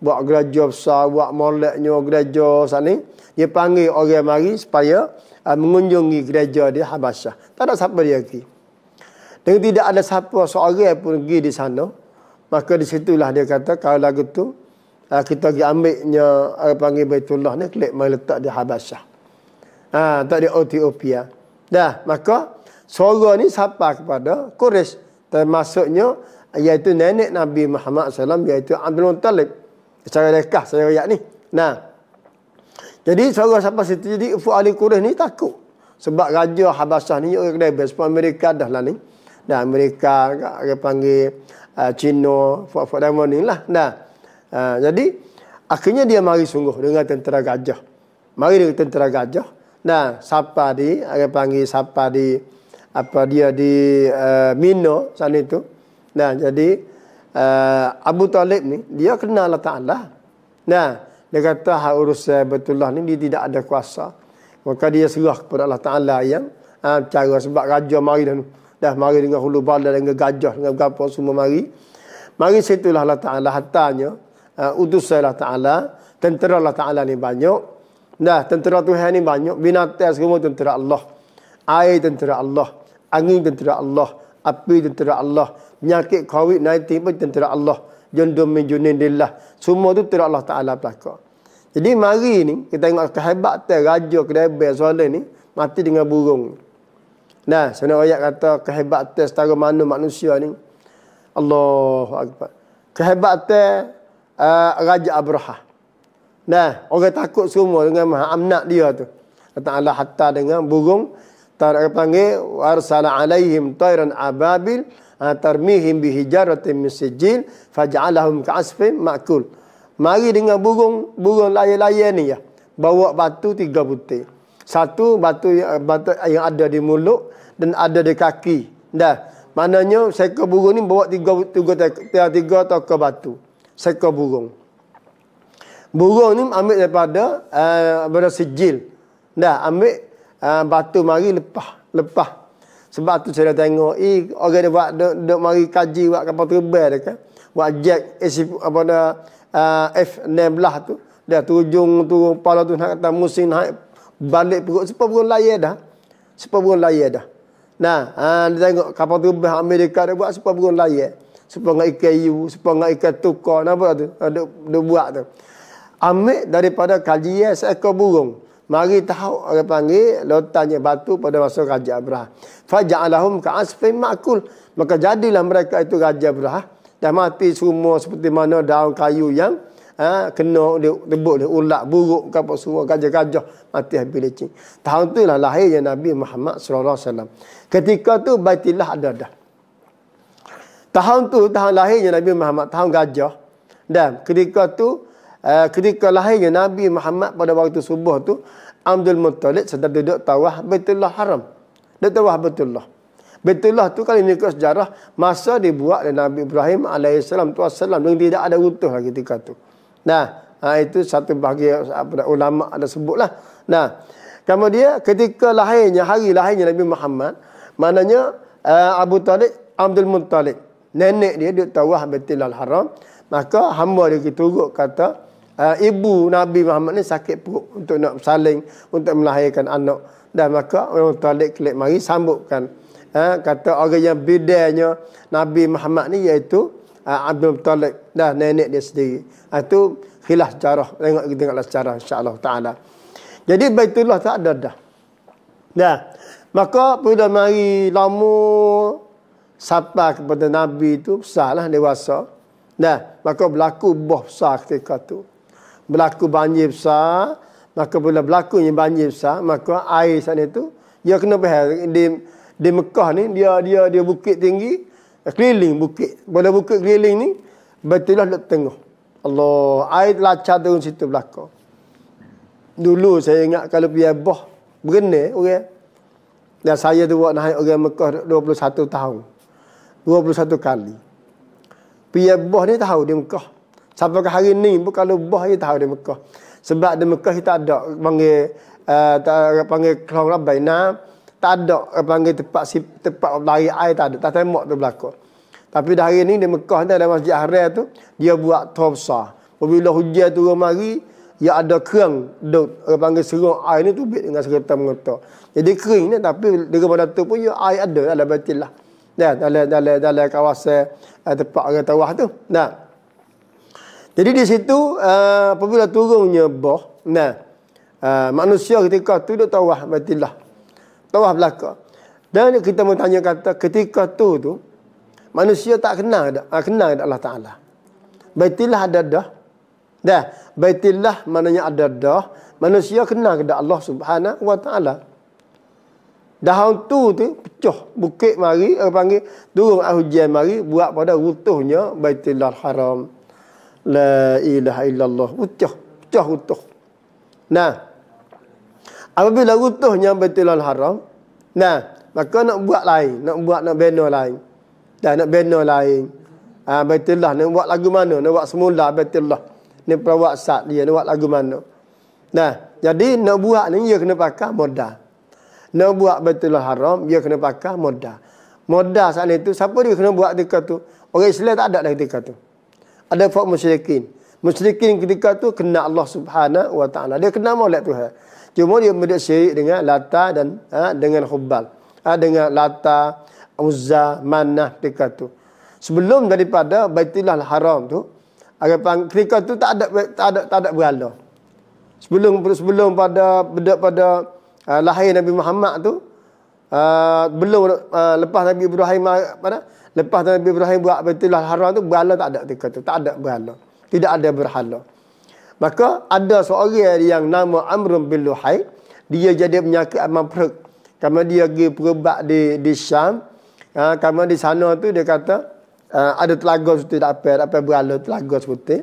Buat gereja besar, buat moleknya gereja sana. Dia panggil orang mari supaya Ah, mengunjungi gereja di Habasyah. Tak ada siapa dia pergi. Dan tidak ada siapa seorang yang pergi di sana. Maka di situlah dia kata kalau lagu tu ah, kita pergi ambilnya apa ah, panggil Baitullah ni klik mai letak di Habasyah. Ha, tak di Ethiopia. Dah, maka suara ni siapa kepada Quraisy termasuknya iaitu nenek Nabi Muhammad SAW iaitu Abdul Muttalib. Secara dekat saya ayat ni. Nah, jadi seorang siapa situ jadi Ufuk Ali Quraish ni takut. Sebab raja Habasah ni orang kedai best Amerika dah lah ni. Dan Amerika dia panggil uh, Cina, Fort Fort Diamond ni lah. Nah. Uh, jadi akhirnya dia mari sungguh dengan tentera gajah. Mari dengan tentera gajah. Nah, siapa di dia panggil siapa di apa dia di uh, Mino sana itu. Nah, jadi uh, Abu Talib ni dia kenal Allah Taala. Nah, dia kata hak urus saya betullah ni dia tidak ada kuasa. Maka dia serah kepada Allah Ta'ala yang ha, cara sebab raja mari dah, dah mari dengan hulu bala dengan gajah dengan berapa semua mari. Mari situlah Allah Ta'ala hatanya. Ha, utus Allah Ta'ala. Tentera Allah Ta'ala ni banyak. Nah, tentera Tuhan ni banyak. Binatang semua tentera Allah. Air tentera Allah. Angin tentera Allah. Api tentera Allah. Penyakit COVID-19 pun tentera Allah jundum min junindillah. Semua tu tidak Allah Ta'ala pelakar. Jadi mari ni, kita tengok kehebatan raja kedebel soalan ni, mati dengan burung. Nah, sana ayat kata kehebatan setara mana manusia ni. Allahu Akbar. Kehebatan uh, eh, Raja Abraha. Nah, orang takut semua dengan maha amnak dia tu. Kata Allah hatta dengan burung. Tak panggil. Warsala alaihim tayran ababil tarmihim bihijaratin min sijil faj'alahum ka'asfin ma'kul. Mari dengan burung burung layan-layan ni ya. Bawa batu tiga butir. Satu batu yang, batu yang ada di mulut dan ada di kaki. Dah. Maknanya seekor burung ni bawa tiga tiga tiga, tiga toko batu. Seekor burung. Burung ni ambil daripada uh, eh, pada Dah ambil uh, batu mari lepas lepas sebab tu saya dah tengok, i eh, orang dia buat dok duk mari kaji buat kapal terbang dia kan. Buat jet apa dah uh, F16 tu. dah terujung turun pala tu nak kata musim naik balik perut sepa burun layar dah. Sepa burun layar dah. Nah, uh, dia tengok kapal terbang Amerika dia buat sepa burun layar. Sepa dengan IKU, sepa dengan ikan tukar, apa tu? ada buat tu. Ambil daripada kajian seekor burung. Mari tahu orang panggil lotanya batu pada masa Raja Abrah. Faja'alahum ka'asfim makul. Maka jadilah mereka itu Raja Abrah. Dah mati semua seperti mana daun kayu yang ha, kena rebut oleh ulat buruk ke apa semua gajah-gajah mati habis lecing. Tahun tu lah lahirnya Nabi Muhammad sallallahu alaihi wasallam. Ketika tu Baitillah ada dah. Tahun tu tahun lahirnya Nabi Muhammad tahun gajah dan ketika tu Eh, ketika lahirnya Nabi Muhammad pada waktu subuh tu Abdul Muttalib sedang duduk tawah Baitullah Haram. Duduk tawah Baitullah. Baitullah tu kalau ikut sejarah masa dibuat oleh Nabi Ibrahim alaihi salam tu assalam dan tidak ada utuh lagi ketika tu. Nah, ha, itu satu bahagian ulama ada sebutlah. Nah, kemudian ketika lahirnya hari lahirnya Nabi Muhammad, maknanya eh, Abu Talib Abdul Muttalib nenek dia duduk tawah Baitullah Haram. Maka hamba dia turut kata, uh, ibu Nabi Muhammad ni sakit perut untuk nak saling untuk melahirkan anak dan maka orang talik kelik mari sambutkan uh, kata orang yang bidanya Nabi Muhammad ni iaitu uh, Abdul Talik dan nenek dia sendiri itu uh, khilaf sejarah tengok tengoklah sejarah insyaallah taala jadi baitullah tak ada dah nah maka pada mari lama sapa kepada Nabi itu besarlah dewasa. Nah, maka berlaku boh besar ketika itu berlaku banjir besar, maka bila berlaku banjir besar, maka air sana itu dia kena bahas di, di Mekah ni dia dia dia bukit tinggi keliling bukit. Bila bukit keliling ni betulah dekat tengah. Allah, air lacat turun situ belaka. Dulu saya ingat kalau pergi Abah berenai orang. Okay? Dan saya tu buat naik orang Mekah 21 tahun. 21 kali. Pergi Abah ni tahu di Mekah Sampai ke hari ni pun kalau bah dia tahu di Mekah. Sebab di Mekah dia ada panggil uh, tak panggil kelong labai nah, tak ada panggil tempat si, tempat lari air tak ada, tak tembok tu berlaku. Tapi dah hari ni di Mekah ni ada masjid Ahrar tu, dia buat tor besar. Apabila hujan turun mari, ia ya ada kering dok orang panggil serong air ni tubik dengan serta mengata jadi kering ni tapi dengan pada tu pun ia ya air ada dalam batil lah dan dalam dalam dalam kawasan eh, tempat orang tawah tu nah jadi di situ uh, apabila uh, turunnya boh, nah uh, manusia ketika tu duk tawah batillah. Tawah belaka. Dan kita mau tanya kata ketika tu tu manusia tak kenal dak uh, ah, kenal dak Allah Taala. Baitillah ada dah. Dah. Baitillah maknanya ada dah. Manusia kenal ke Allah Subhanahu Wa Taala. Dah tu tu pecah bukit mari orang panggil turun hujan mari buat pada runtuhnya Baitillah Haram. La ilaha illallah. Utuh. Utuh utuh. Nah. Apabila utuhnya betulan haram. Nah. Maka nak buat lain. Nak buat nak bina lain. Dah nak bina lain. Ha, ah, betulah. Nak buat lagu mana. Nak buat semula. Betulah. Ni perawat saat dia. Nak buat lagu mana. Nah. Jadi nak buat ni. Dia kena pakai modal. Nak buat betulan haram. Dia kena pakai modal. Modal saat itu. Siapa dia kena buat ketika tu? Orang Islam tak ada lah ketika tu ada faham musyrikin musyrikin ketika tu kena Allah Subhanahu wa taala dia kena maulid Tuhan cuma dia mendek syirik dengan lata dan ha, dengan khubal ha, dengan lata uzza manah ketika tu sebelum daripada baitullah haram tu agak ketika tu tak ada tak ada tak ada berhala sebelum sebelum pada pada, pada ha, uh, lahir Nabi Muhammad tu Ah, belum uh, lepas Nabi Ibrahim ah, mana? Lepas Nabi Ibrahim buat Baitul Haram tu berhala tak ada dia kata, tak ada berhala. Tidak ada berhala. Maka ada seorang yang nama Amr bin Luhai, dia jadi penyakit amam perut. Kamu dia pergi perubat di di Syam. Ha, kamu di sana tu dia kata uh, ada telaga seperti tak apa, tak apa berhala telaga seperti.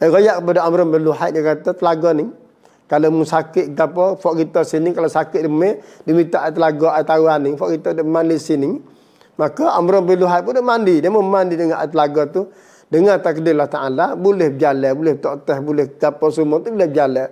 Eh, kepada Amr bin Luhai dia kata telaga ni kalau mu sakit ke apa, fok kita sini kalau sakit dia mai, dia minta air telaga air tawar ni, fok kita dia mandi sini. Maka Amrul bin Luhai pun dia mandi, dia mau mandi dengan air telaga tu. Dengan takdir Allah Ta'ala, boleh berjalan, boleh tak boleh apa semua tu boleh berjalan.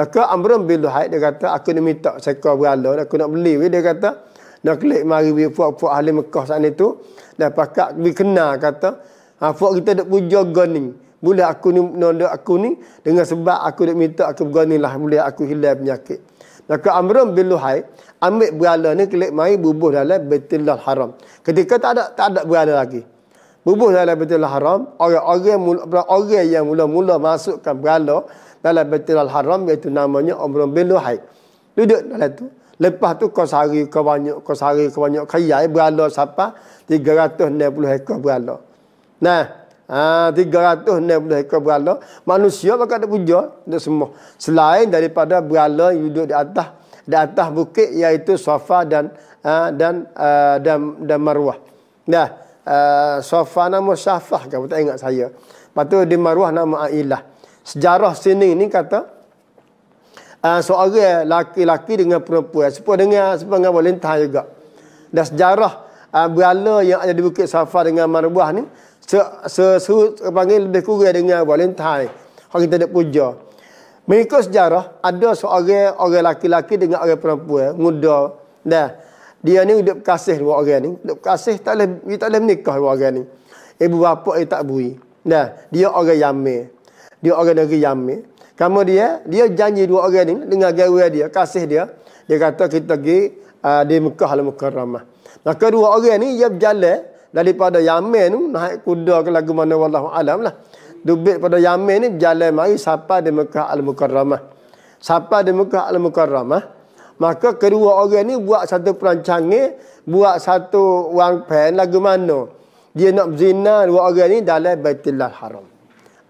Maka Amrul bin Luhai dia kata, aku ni minta seka berala, aku nak beli. Dia kata, nak klik mari bi fuak fuak ahli Mekah sana tu. Dan pakak bi kata, ha, fuak kita dah puja gening. Mula aku ni menolak aku ni dengan sebab aku nak minta aku berganilah mula aku hilang penyakit. Maka Amrun bin Luhai ambil berala ni kelik mai bubuh dalam Baitullah Haram. Ketika tak ada tak ada berala lagi. Bubuh dalam Baitullah Haram, orang-orang orang yang mula-mula masukkan berala dalam Baitullah Haram iaitu namanya Amrun bin Luhai. Duduk dalam tu. Lepas tu kau sehari kau banyak, kau sehari kau banyak kaya berala sampai 360 ekor berala. Nah, Ha, 360 ekor berhala. Manusia bakal tak puja untuk semua. Selain daripada berhala yang duduk di atas di atas bukit iaitu sofa dan ha, dan, uh, dan dan Marwah. Nah, uh, ha, Safa nama Safah kau tak ingat saya. Lepas tu di Marwah nama Ailah. Sejarah sini ni kata uh, seorang laki-laki dengan perempuan sepuh dengan sepuh dengan boleh juga. Dan sejarah uh, berhala yang ada di bukit Safa dengan Marwah ni se se se panggil lebih kurang dengan Valentine. Hari kita nak puja. Mengikut sejarah ada seorang orang lelaki laki dengan orang perempuan muda. Dah. Dia ni hidup kasih dua orang ni. Hidup kasih tak boleh dia tak boleh menikah dua orang ni. Ibu bapa dia tak bui. Dah. Dia orang yame, Dia orang negeri yame, Kamu dia dia janji dua orang ni dengan gawai dia, kasih dia. Dia kata kita pergi uh, di Mekah al-Mukarramah. Maka dua orang ni dia berjalan daripada Yaman tu naik kuda ke lagu mana wallahu alam lah. Dubit pada Yaman ni jalan mari sampai di Mekah Al-Mukarramah. Sampai di Mekah Al-Mukarramah, maka kedua orang ni buat satu perancangan, buat satu wang pen lagu mana. Dia nak berzina dua orang ni dalam Baitullah Haram.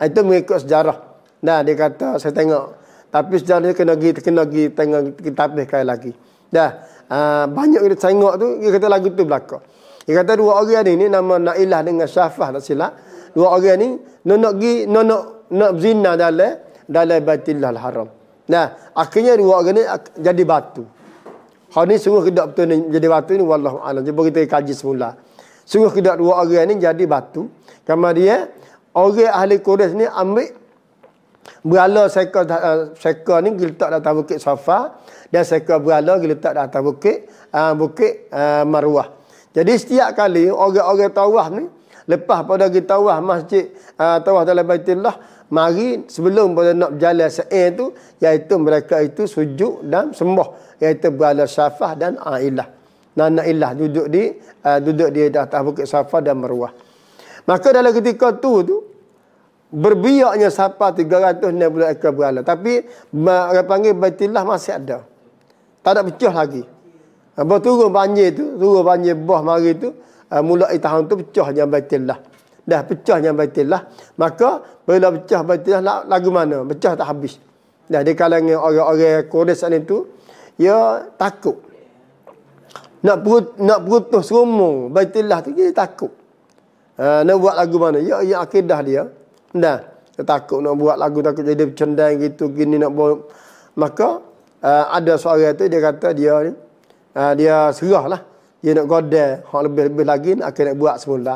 Ah, itu mengikut sejarah. Nah, dia kata saya tengok tapi sejarah dia kena kita kena kita tengok kita lagi. Dah. Uh, banyak kita tengok tu dia kata lagu tu belakang. Dia kata dua orang ni ni nama Nailah dengan Syafah tak silap. Dua orang ni nak nak gi nak nak zina dalam dalam Baitullah Haram. Nah, akhirnya dua orang ni jadi batu. Ha ni sungguh kedak betul ni jadi batu ni wallahu alam. Cuba kita kaji semula. Sungguh kedak dua orang ni jadi batu. Kamar dia orang ahli Quraisy ni ambil berala seka uh, seka ni kita letak datang bukit Safa dan seka berala kita letak datang eh, bukit uh, eh, bukit uh, Marwah. Jadi setiap kali orang-orang tawah ni lepas pada kita tawah masjid uh, tawaf dalam Baitullah mari sebelum pada nak berjalan sa'i tu iaitu mereka itu sujud dan sembah iaitu berala Safah dan Ailah. Dan Ailah duduk di uh, duduk di atas bukit Safah dan Marwah. Maka dalam ketika tu tu berbiaknya sapa 360 ekor berala tapi apa panggil Baitullah masih ada. Tak ada pecah lagi. Apa turun banjir tu, turun banjir buah mari tu, uh, mulai tahun tu pecahnya Baitullah. Dah pecah, pecahnya Baitullah, maka bila pecah Baitullah lagu mana? Pecah tak habis. Dah di kalangan orang-orang Quraisy ni tu, ya takut. Nak perut nak perutuh semua Baitullah tu dia takut. Uh, nak buat lagu mana? Ya ya akidah dia. Dah takut nak buat lagu takut jadi bercendang gitu gini nak buat maka uh, ada suara tu dia kata dia ni uh, dia serahlah dia nak godel hak lebih-lebih lagi nak akan buat semula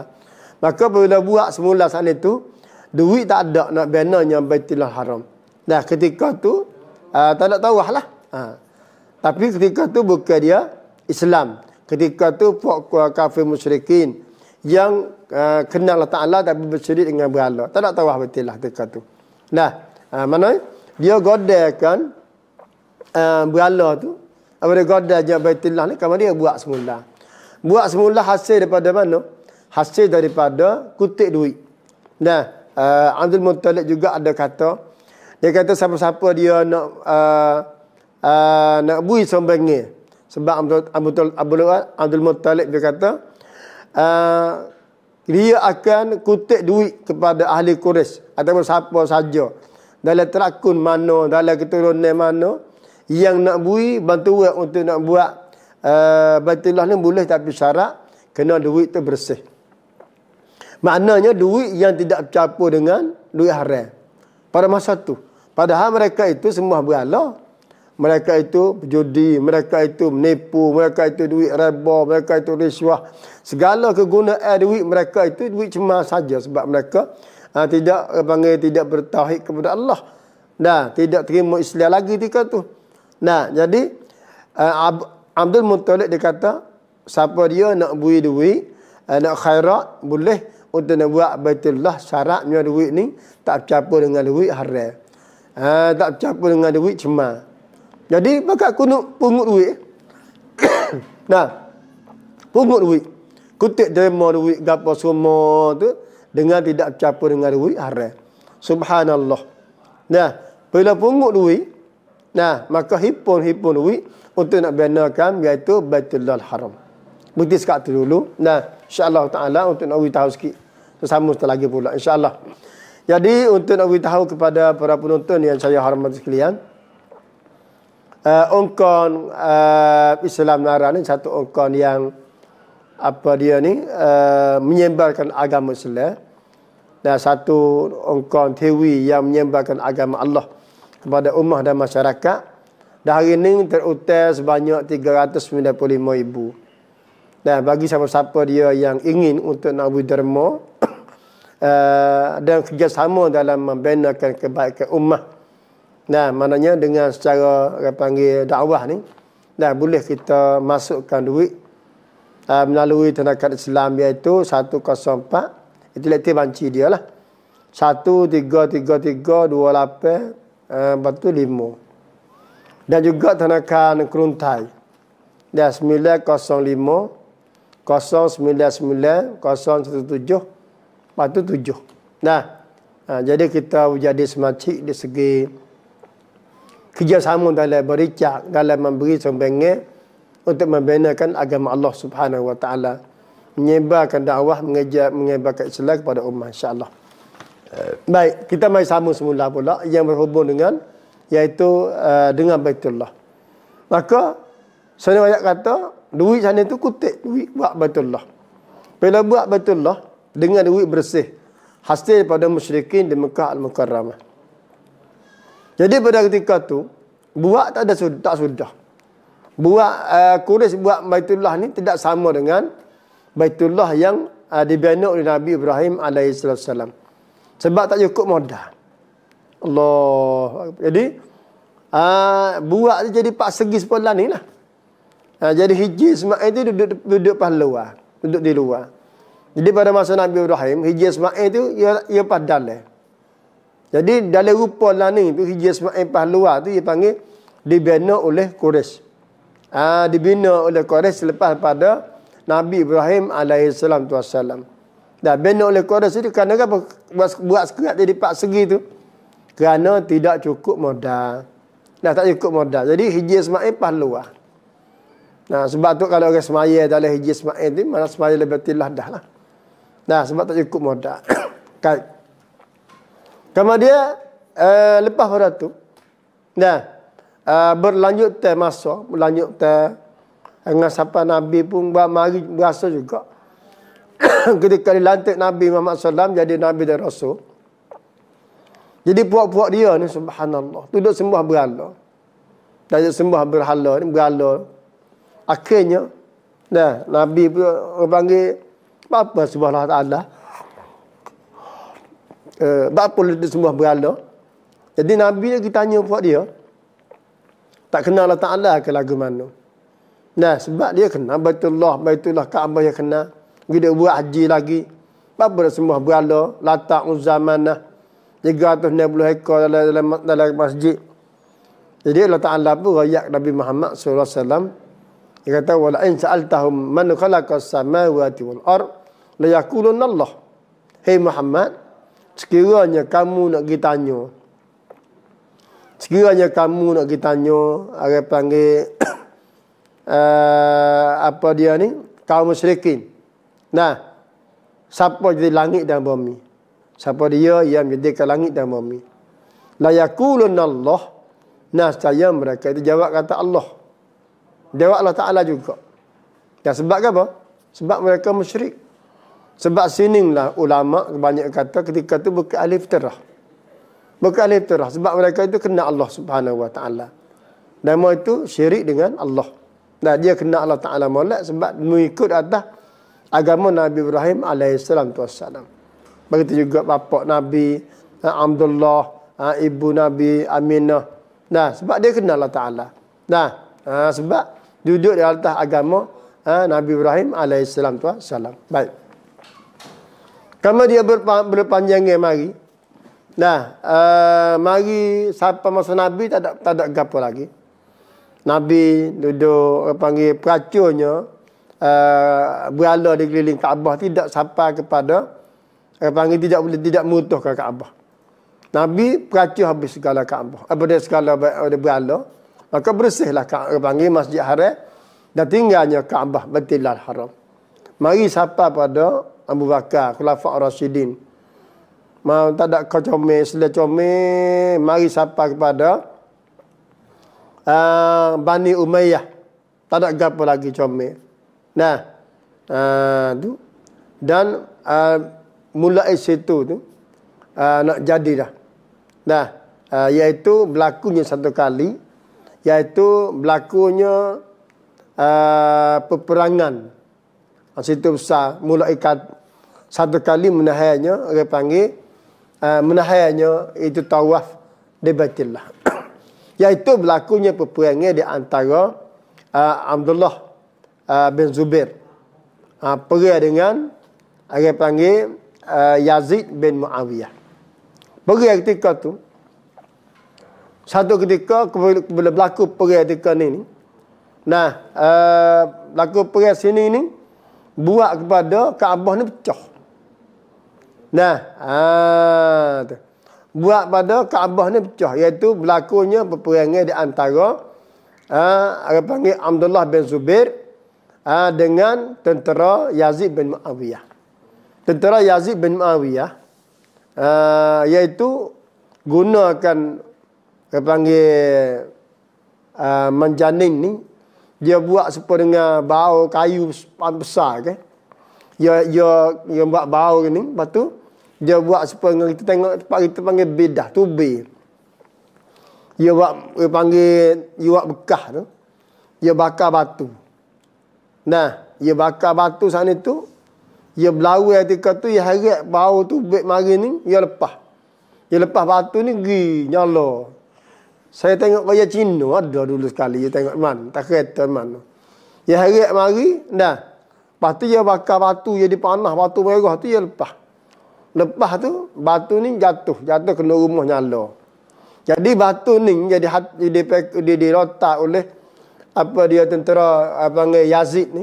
maka bila buat semula saat itu duit tak ada nak bina yang Baitul Haram Nah, ketika tu uh, tak ada tawah lah ha. Ah. tapi ketika tu bukan dia Islam ketika tu puak kafir musyrikin yang uh, kenal Allah Ta'ala tapi bersyirik dengan berhala. Tak nak tahu betul lah ketika tu. Nah, uh, mana dia godekan uh, berhala tu Apabila Gorda Jawa Baitillah ni kamu dia buat semula. Buat semula hasil daripada mana? Hasil daripada kutik duit. Nah, uh, Abdul Muttalib juga ada kata dia kata siapa-siapa dia nak uh, uh, nak bui sombengnya. Sebab Abdul Abdul Abdul, Abdul Muttalib dia kata uh, dia akan kutik duit kepada ahli Quraisy ataupun siapa saja dalam terakun mana dalam keturunan mana yang nak bui bantu orang untuk nak buat uh, eh, baitullah ni boleh tapi syarat kena duit tu bersih. Maknanya duit yang tidak campur dengan duit haram. Pada masa tu. Padahal mereka itu semua beralah. Mereka itu berjudi, mereka itu menipu, mereka itu duit reba, mereka itu risuah. Segala kegunaan duit mereka itu duit cuma saja sebab mereka ha, tidak eh, panggil tidak bertauhid kepada Allah. Nah, tidak terima Islam lagi ketika tu. Nah, jadi uh, Abdul Muttalib dia kata siapa dia nak bui duit, uh, nak khairat boleh untuk nak buat Baitullah syaratnya duit ni tak capa dengan duit haram. Uh, tak capa dengan duit cema. Jadi bakat kunu pungut duit. nah. Pungut duit. Kutip demo duit gapo semua tu dengan tidak capa dengan duit haram. Subhanallah. Nah, bila pungut duit Nah, maka himpun-himpun duit untuk nak benarkan iaitu Baitullah Haram. Bukti sekat tu dulu. Nah, Allah ta'ala untuk nak tahu sikit. Tersambung sekali lagi pula, Allah. Jadi, untuk nak tahu kepada para penonton yang saya hormati sekalian. Uh, ongkon uh, Islam Nara ni satu ongkon yang apa dia ni uh, menyebarkan agama Islam dan satu ongkon Tewi yang menyebarkan agama Allah kepada umat dan masyarakat. Dan hari ini terutel sebanyak 395 ibu. Dan bagi siapa-siapa dia yang ingin untuk nak beri derma eh, dan kerjasama dalam membenarkan kebaikan umat. Nah, maknanya dengan secara orang panggil dakwah ni, dah boleh kita masukkan duit uh, melalui tenaga Islam iaitu 104 itu letih banci dia lah 133328 Batu eh, Limau dan juga tenakan Kerontai. Dan 905-099-017-47. Nah, ha, jadi kita jadi semacam di segi kerjasama dalam bericak, dalam memberi sumbangan untuk membenarkan agama Allah Subhanahu Wa Taala menyebarkan dakwah mengajar menyebarkan Islam kepada umat insyaallah Eh, baik, kita mai sama semula pula yang berhubung dengan iaitu uh, dengan Baitullah. Maka saya banyak kata duit sana tu kutik duit buat Baitullah. Bila buat Baitullah dengan duit bersih hasil daripada musyrikin di Mekah Al-Mukarramah. Jadi pada ketika tu buat tak ada sudah, tak sudah. Buat uh, eh, Quraisy buat Baitullah ni tidak sama dengan Baitullah yang uh, dibina oleh Nabi Ibrahim alaihi salam. Sebab tak cukup modal. Allah. Jadi, aa, ah, buat tu jadi pak segi sepulang ni lah. Aa, ah, jadi hiji Ismail tu duduk, duduk pas luar. Duduk di luar. Jadi pada masa Nabi Ibrahim, hiji Ismail tu ia, ia pas dalai. Jadi dalam rupa lah ni, tu hiji Ismail pas luar tu dia panggil dibina oleh Quresh. Ah dibina oleh Quraisy selepas pada Nabi Ibrahim alaihissalam tu assalam. Wassalam. Dah bina oleh Quraish itu kerana apa? Buat, buat sekerat jadi empat segi itu. Kerana tidak cukup modal. Dah tak cukup modal. Jadi hiji Ismail perlu lah. Nah, sebab tu kalau orang semaya tak boleh hiji Ismail ni, mana semaya lebih tilah dah lah. Nah, sebab tak cukup modal. Kait. Kemudian, uh, lepas pada tu, dah, uh, eh, berlanjut ter masa, berlanjut ter dengan siapa Nabi pun berasa juga. ketika dilantik Nabi Muhammad SAW jadi Nabi dan Rasul. Jadi puak-puak dia ni subhanallah. Duduk sembah berhala. Dan sembah berhala ni berhala. Akhirnya. Nah, Nabi pun panggil. Bapa subhanallah ta'ala. Uh, bapa duduk sembah berhala. Jadi Nabi kita tanya puak dia. Tak kenal Allah Ta'ala ke lagu mana. Nah, sebab dia kenal. Baitullah, Baitullah, Kaabah yang kenal. Kita buat haji lagi. Apa dah semua berala. Latak uzamanah. 360 ekor dalam, dalam, dalam masjid. Jadi Allah Ta'ala pun rakyat Nabi Muhammad SAW. Dia kata, Wala'in sa'altahum man khalaqas samawati wal ar. Layakulun Allah. Hei Muhammad. Sekiranya kamu nak pergi tanya. Sekiranya kamu nak pergi tanya. Orang panggil. uh, apa dia ni? Kaum musyrikin. Nah, siapa jadi langit dan bumi? Siapa dia yang menjadikan langit dan bumi? La yakulun Allah. Nah, saya mereka itu jawab kata Allah. Jawab Allah Ta'ala juga. Dan sebab apa? Sebab mereka musyrik. Sebab sininglah ulama banyak kata ketika itu buka alif terah. buka alif terah. Sebab mereka itu kena Allah Subhanahu Wa Ta'ala. Nama itu syirik dengan Allah. Dan dia kena Allah Ta'ala maulak sebab mengikut atas agama Nabi Ibrahim alaihissalam tu tuasalam. Begitu juga bapak Nabi eh, Abdullah, eh, ibu Nabi Aminah. Nah, sebab dia kenal Allah Taala. Nah, eh, sebab duduk di atas agama Nabi Ibrahim alaihissalam tu tuasalam. Baik. Kama dia berpanjangnya mari. Nah, uh, mari siapa masa Nabi tak ada tak ada gapo lagi. Nabi duduk panggil peracunnya uh, eh, berala di keliling Kaabah tidak sampai kepada orang eh, panggil tidak boleh tidak mutuh ke Kaabah. Nabi peracu habis segala Kaabah. Apa eh, dia segala ada berala, maka bersihlah orang panggil Masjid Haram dan tinggalnya Kaabah Baitullah Haram. Mari sampai pada Abu Bakar, Khulafa Rasidin. Mau tak ada kacome, selecome, mari sapa kepada uh, Bani Umayyah. Tak ada gapo lagi comel. Nah, ah, tu dan uh, mulai situ tu ah, nak jadi dah. Nah, uh, berlakunya satu kali yaitu berlakunya uh, peperangan situ besar mulai ikat satu kali menahayanya, orang panggil uh, menahainya itu tawaf di Baitullah. iaitu berlakunya peperangan di antara uh, Abdullah Ah, bin Zubair. Ha, ah, pergi dengan orang panggil uh, Yazid bin Muawiyah. Pergi ketika tu satu ketika bila berlaku pergi ketika ni ni. Nah, uh, berlaku pergi sini ni buat kepada Kaabah ni pecah. Nah, ah, uh, buat pada Kaabah ni pecah iaitu berlakunya peperangan di antara uh, orang panggil Abdullah bin Zubair ha, dengan tentera Yazid bin Muawiyah. Tentera Yazid bin Muawiyah ha, iaitu gunakan dia panggil ha, menjanin ni dia buat seperti dengan bau kayu besar ke. ya ya dia buat bau ni lepas tu dia buat seperti dengan kita tengok tempat kita panggil bedah tubir. Dia buat dia panggil dia buat bekah tu. Dia bakar batu. Nah, ia bakar batu sana tu. Ia berlaru ketika tu, ia harap bau tu baik mari ni, ia lepas. Ia lepas batu ni, pergi, nyala. Saya tengok bayar Cina, ada dulu sekali. Ia tengok mana, tak kereta mana. Ia harap mari, dah. Lepas tu, ia bakar batu, ia dipanah batu merah tu, ia lepas. Lepas tu, batu ni jatuh. Jatuh kena rumah nyala. Jadi batu ni jadi di, oleh apa dia tentera apa panggil Yazid ni.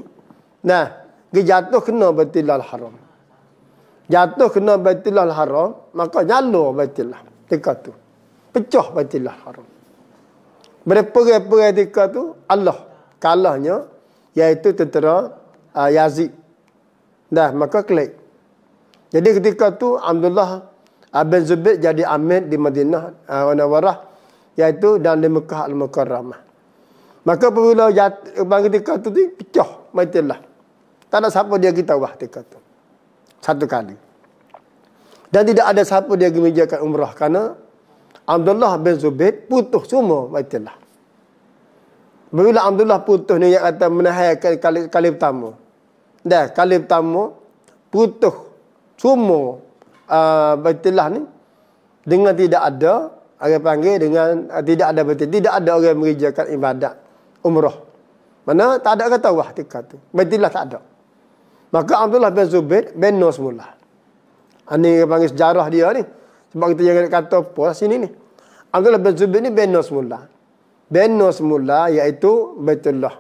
Nah, dia jatuh kena Baitul Haram. Jatuh kena Baitul Haram, maka nyalur Baitul Haram dekat tu. Pecah Baitul Haram. Berapa-berapa dekat tu Allah kalahnya iaitu tentera uh, Yazid. Dah maka klik. Jadi ketika tu Abdullah Abin ah, Zubid jadi amir di Madinah uh, ah, Warah, iaitu dan di Mekah Al-Mukarramah. Maka apabila ya, bangga teka tu ni, pecah matilah. Tak ada siapa dia kita wah teka tu. Satu kali. Dan tidak ada siapa dia gemijakan umrah. Kerana Abdullah bin Zubid putus semua matilah. Bila Abdullah putus ni, dia kata menahayakan kali, kali pertama. Dah, kali pertama putus semua uh, matilah ni. Dengan tidak ada, orang panggil dengan uh, tidak ada betul. Tidak ada orang yang mengerjakan ibadat umrah. Mana tak ada kata wah tika tu. Baitillah tak ada. Maka Abdullah bin Zubair bin Nus mula. Ini ah, panggil sejarah dia ni. Sebab kita jangan kata apa lah sini ni. Abdullah bin Zubair ni bin Nus mula. Bin Nus mula iaitu Baitullah.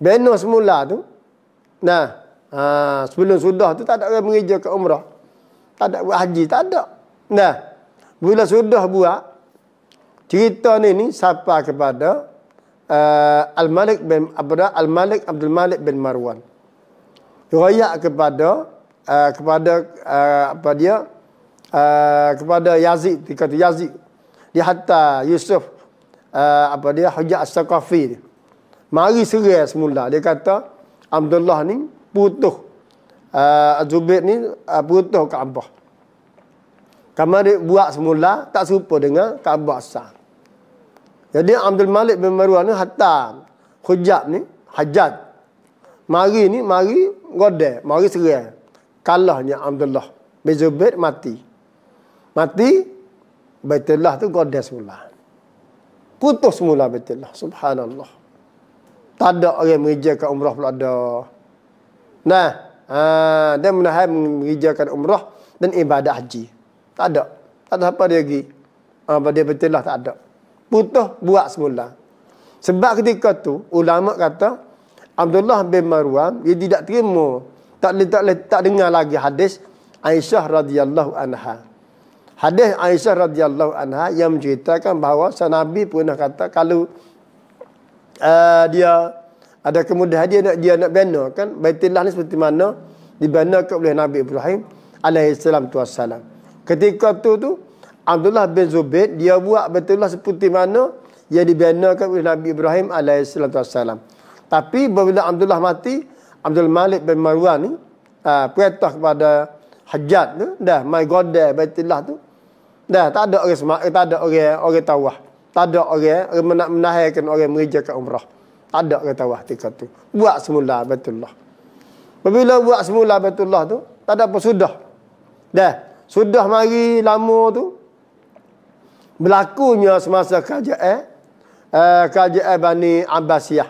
Bin Nus mula tu. Nah. Ha, sebelum sudah tu tak ada orang mengeja ke umrah. Tak ada buat haji. Tak ada. Nah. Bila sudah buat. Cerita ni ni sapa kepada uh, Al-Malik bin Abda Al-Malik Abdul Malik bin Marwan. Riwayat kepada uh, kepada uh, apa dia uh, kepada Yazid dikata Yazid di hatta Yusuf uh, apa dia Hujjah As-Saqafi. Mari serai semula dia kata Abdullah ni putus, uh, Zubair ni uh, putuh Kaabah. Kamari buat semula tak serupa dengan Kaabah asal. Jadi Abdul Malik bin Marwan ni hatam. Hujab ni, hajat. Mari ni, mari godeh. Mari serai. Kalahnya Abdullah. Bezubir mati. Mati, Baitullah tu godeh semula. putus semula Baitullah. Subhanallah. Tak ada orang mengerjakan umrah pula ada. Nah, aa, ha, dia menahai mengerjakan umrah dan ibadah haji. Tak ada. Tak ada apa dia pergi. Apa dia ha, betul lah tak ada putus buat semula. Sebab ketika tu ulama kata Abdullah bin Marwan dia tidak terima, tak boleh tak, tak dengar lagi hadis Aisyah radhiyallahu anha. Hadis Aisyah radhiyallahu anha yang menceritakan bahawa Nabi pernah kata kalau uh, dia ada kemudahan dia nak dia nak bina kan Baitullah ni seperti mana dibina oleh Nabi Ibrahim alaihi salam tu Ketika tu tu Abdullah bin Zubair dia buat betullah seperti mana yang dibenarkan oleh Nabi Ibrahim alaihissalam. Tapi bila Abdullah mati, Abdul Malik bin Marwan ni uh, perintah kepada Hajat tu dah God dah Baitullah tu. Dah tak ada orang semak, eh, tak ada orang orang tawah. Tak ada orang nak menahaikan orang ke umrah. Tak ada orang tawah tika tu. Buat semula Baitullah. Bila buat semula Baitullah tu, tak ada apa sudah. Dah sudah mari lama tu, berlakunya semasa kerajaan eh, eh kerajaan Bani Abbasiyah.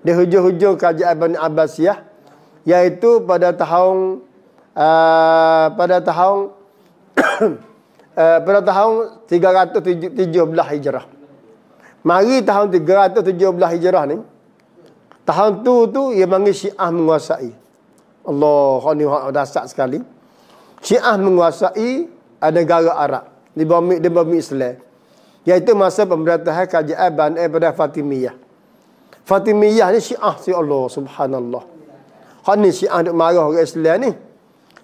Di hujung-hujung kerajaan Bani Abbasiyah iaitu pada tahun uh, pada tahun uh, pada tahun 317 Hijrah. Mari tahun 317 Hijrah ni tahun tu tu ia panggil Syiah menguasai. Allah khani dasar sekali. Syiah menguasai negara Arab di bumi di bumi Islam. Iaitu masa pemerintahan kerajaan Bani pada Fatimiyah. Fatimiyah ni Syiah si Allah Subhanallah. Kan ni Syiah nak marah orang Islam ni.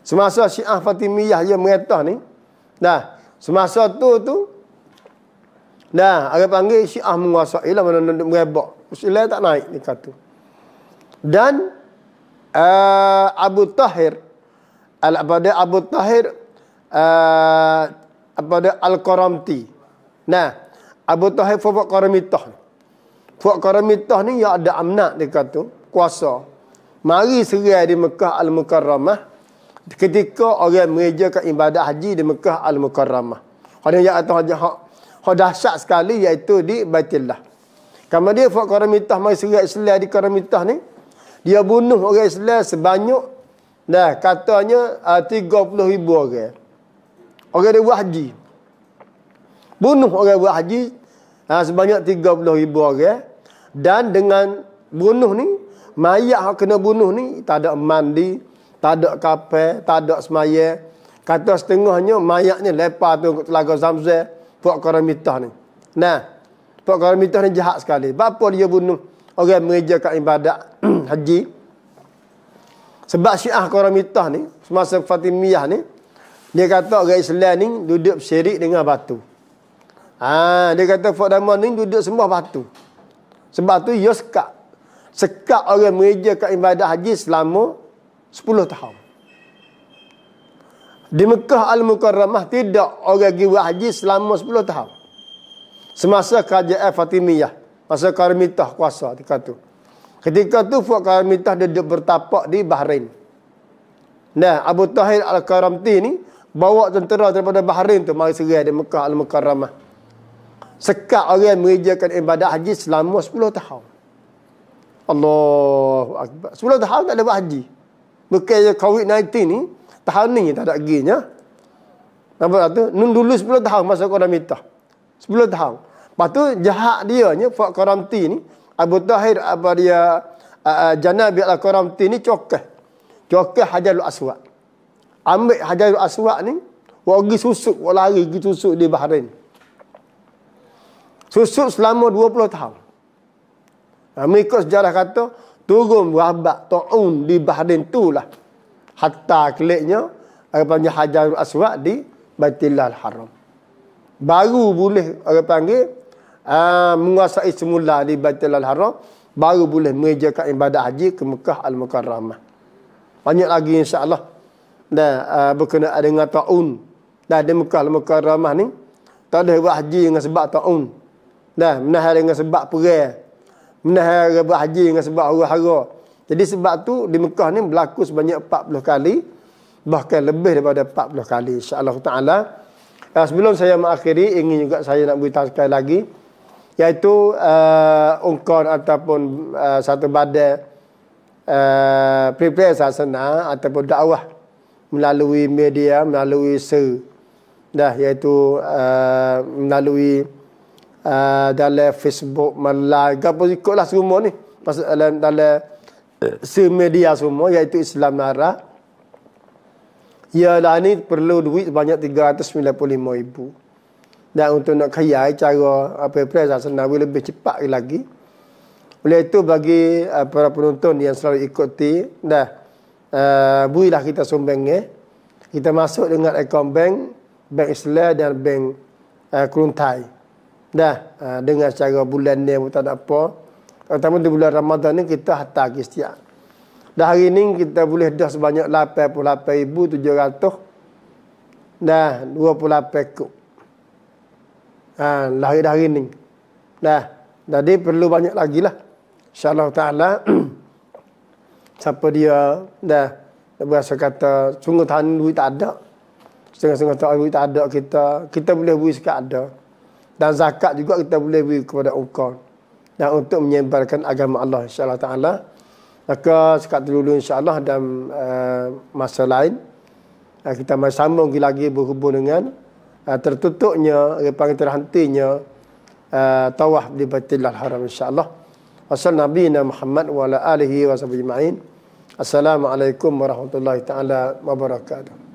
Semasa Syiah Fatimiyah dia merintah ni. Nah, semasa tu tu Nah, agak panggil Syiah menguasai lah mana nak merebak. Islam tak naik ni kata. Dan uh, Abu Tahir al pada Abu Tahir uh, kepada Al-Qaramti. Nah, Abu Tahir Fuad Qaramitah. Fuad Qaramitah ni yang ada amna dia kata, kuasa. Mari serai di Mekah Al-Mukarramah ketika orang mengerjakan ibadat haji di Mekah Al-Mukarramah. Hanya yang atau haji hak. Hak dahsyat sekali iaitu di Baitillah. Kamu dia Fuad Qaramitah mari serai Islam di Qaramitah ni. Dia bunuh orang Islam sebanyak dah katanya ah, uh, 30,000 orang orang dia buat haji bunuh orang buat haji ha, sebanyak 30 ribu orang dan dengan bunuh ni mayat yang kena bunuh ni tak ada mandi tak ada kafe tak ada semaya kata setengahnya mayatnya lepas tu ke telaga zamzam Puak Karamitah ni nah buat Karamitah ni jahat sekali bapa dia bunuh orang mengerjakan ibadat haji sebab Syiah Karamitah ni semasa Fatimiyah ni dia kata orang Islam ni duduk syirik dengan batu. Ha, dia kata Fort Damon ni duduk semua batu. Sebab tu ia sekak. Sekak orang mereja kat ibadah haji selama 10 tahun. Di Mekah Al-Mukarramah tidak orang pergi buat haji selama 10 tahun. Semasa kerajaan Fatimiyah. Masa Karmitah kuasa ketika tu. Ketika tu Fuad Karmitah duduk bertapak di Bahrain. Nah, Abu Tahir Al-Karamti ni bawa tentera daripada Bahrain tu mari serai di Mekah Al-Mukarramah. Sekat orang mengerjakan ibadat haji selama 10 tahun. Allahu akbar. 10 tahun tak ada buat haji. Bukan COVID-19 ni, tahun ni tak ada gini. Nampak tak tu? Nun dulu 10 tahun masa korang minta. 10 tahun. Lepas tu jahat dia ni, Fak Karamti ni, Abu Tahir, Abu dia, uh, uh Janabi Al-Karamti ni cokeh. Cokeh Hajar Al-Aswad ambil hajar aswad ni buat pergi susuk buat lari pergi susuk di Bahrain susuk selama 20 tahun mengikut sejarah kata turun berabak ta'un di Bahrain tu lah hatta keliknya orang panggil hajar aswad di Baitillah Haram baru boleh orang panggil uh, menguasai semula di Baitillah Haram baru boleh mengejarkan ibadah haji ke Mekah Al-Mukarramah banyak lagi insyaAllah Allah dah ah, berkenaan dengan taun dah di Mekah dalam ramah ni tak ada buat haji dengan sebab taun dah menahan dengan sebab perang menahan buat haji dengan sebab orang hara jadi sebab tu di Mekah ni berlaku sebanyak 40 kali bahkan lebih daripada 40 kali insyaallah taala Ya, sebelum saya mengakhiri, ingin juga saya nak beritahu sekali lagi iaitu uh, ah, ungkar ataupun uh, satu badan uh, prepare sasana ataupun dakwah melalui media, melalui se dah iaitu uh, melalui uh, dalam Facebook, melalui. gapo ikutlah semua ni. Pasal eh, dalam dalam eh, se media semua iaitu Islam Nara. Ya ni perlu duit banyak 395,000. Dan untuk nak kaya, cara apa press asal lebih cepat lagi. Oleh itu bagi uh, para penonton yang selalu ikuti dah Eh, builah kita sumbangnya. Kita masuk dengan akaun bank, bank Islam dan bank uh, eh, Kelantan. Dah, uh, dengan secara bulan ni pun tak ada apa. Terutama di bulan Ramadan ni kita hatta kisya. Dah hari ni kita boleh dah sebanyak 88,700 dah 28 kuk. Ha, dah hari dah hari ni. Dah, jadi perlu banyak lagi lah. InsyaAllah ta'ala. siapa dia dah berasa kata sungguh tahan duit tak ada setengah-setengah tahan duit tak ada kita kita boleh beri sekat ada dan zakat juga kita boleh beri kepada ukur dan untuk menyebarkan agama Allah insyaAllah ta'ala maka sekat dulu insyaAllah dan uh, masa lain uh, kita masih sambung lagi, lagi berhubung dengan uh, eh, tertutupnya, repang terhentinya uh, tawaf di Batilah Haram insyaAllah. Allah. Wassal Nabi Muhammad wa ala alihi wa Assalamualaikum warahmatullahi ta'ala wabarakatuh.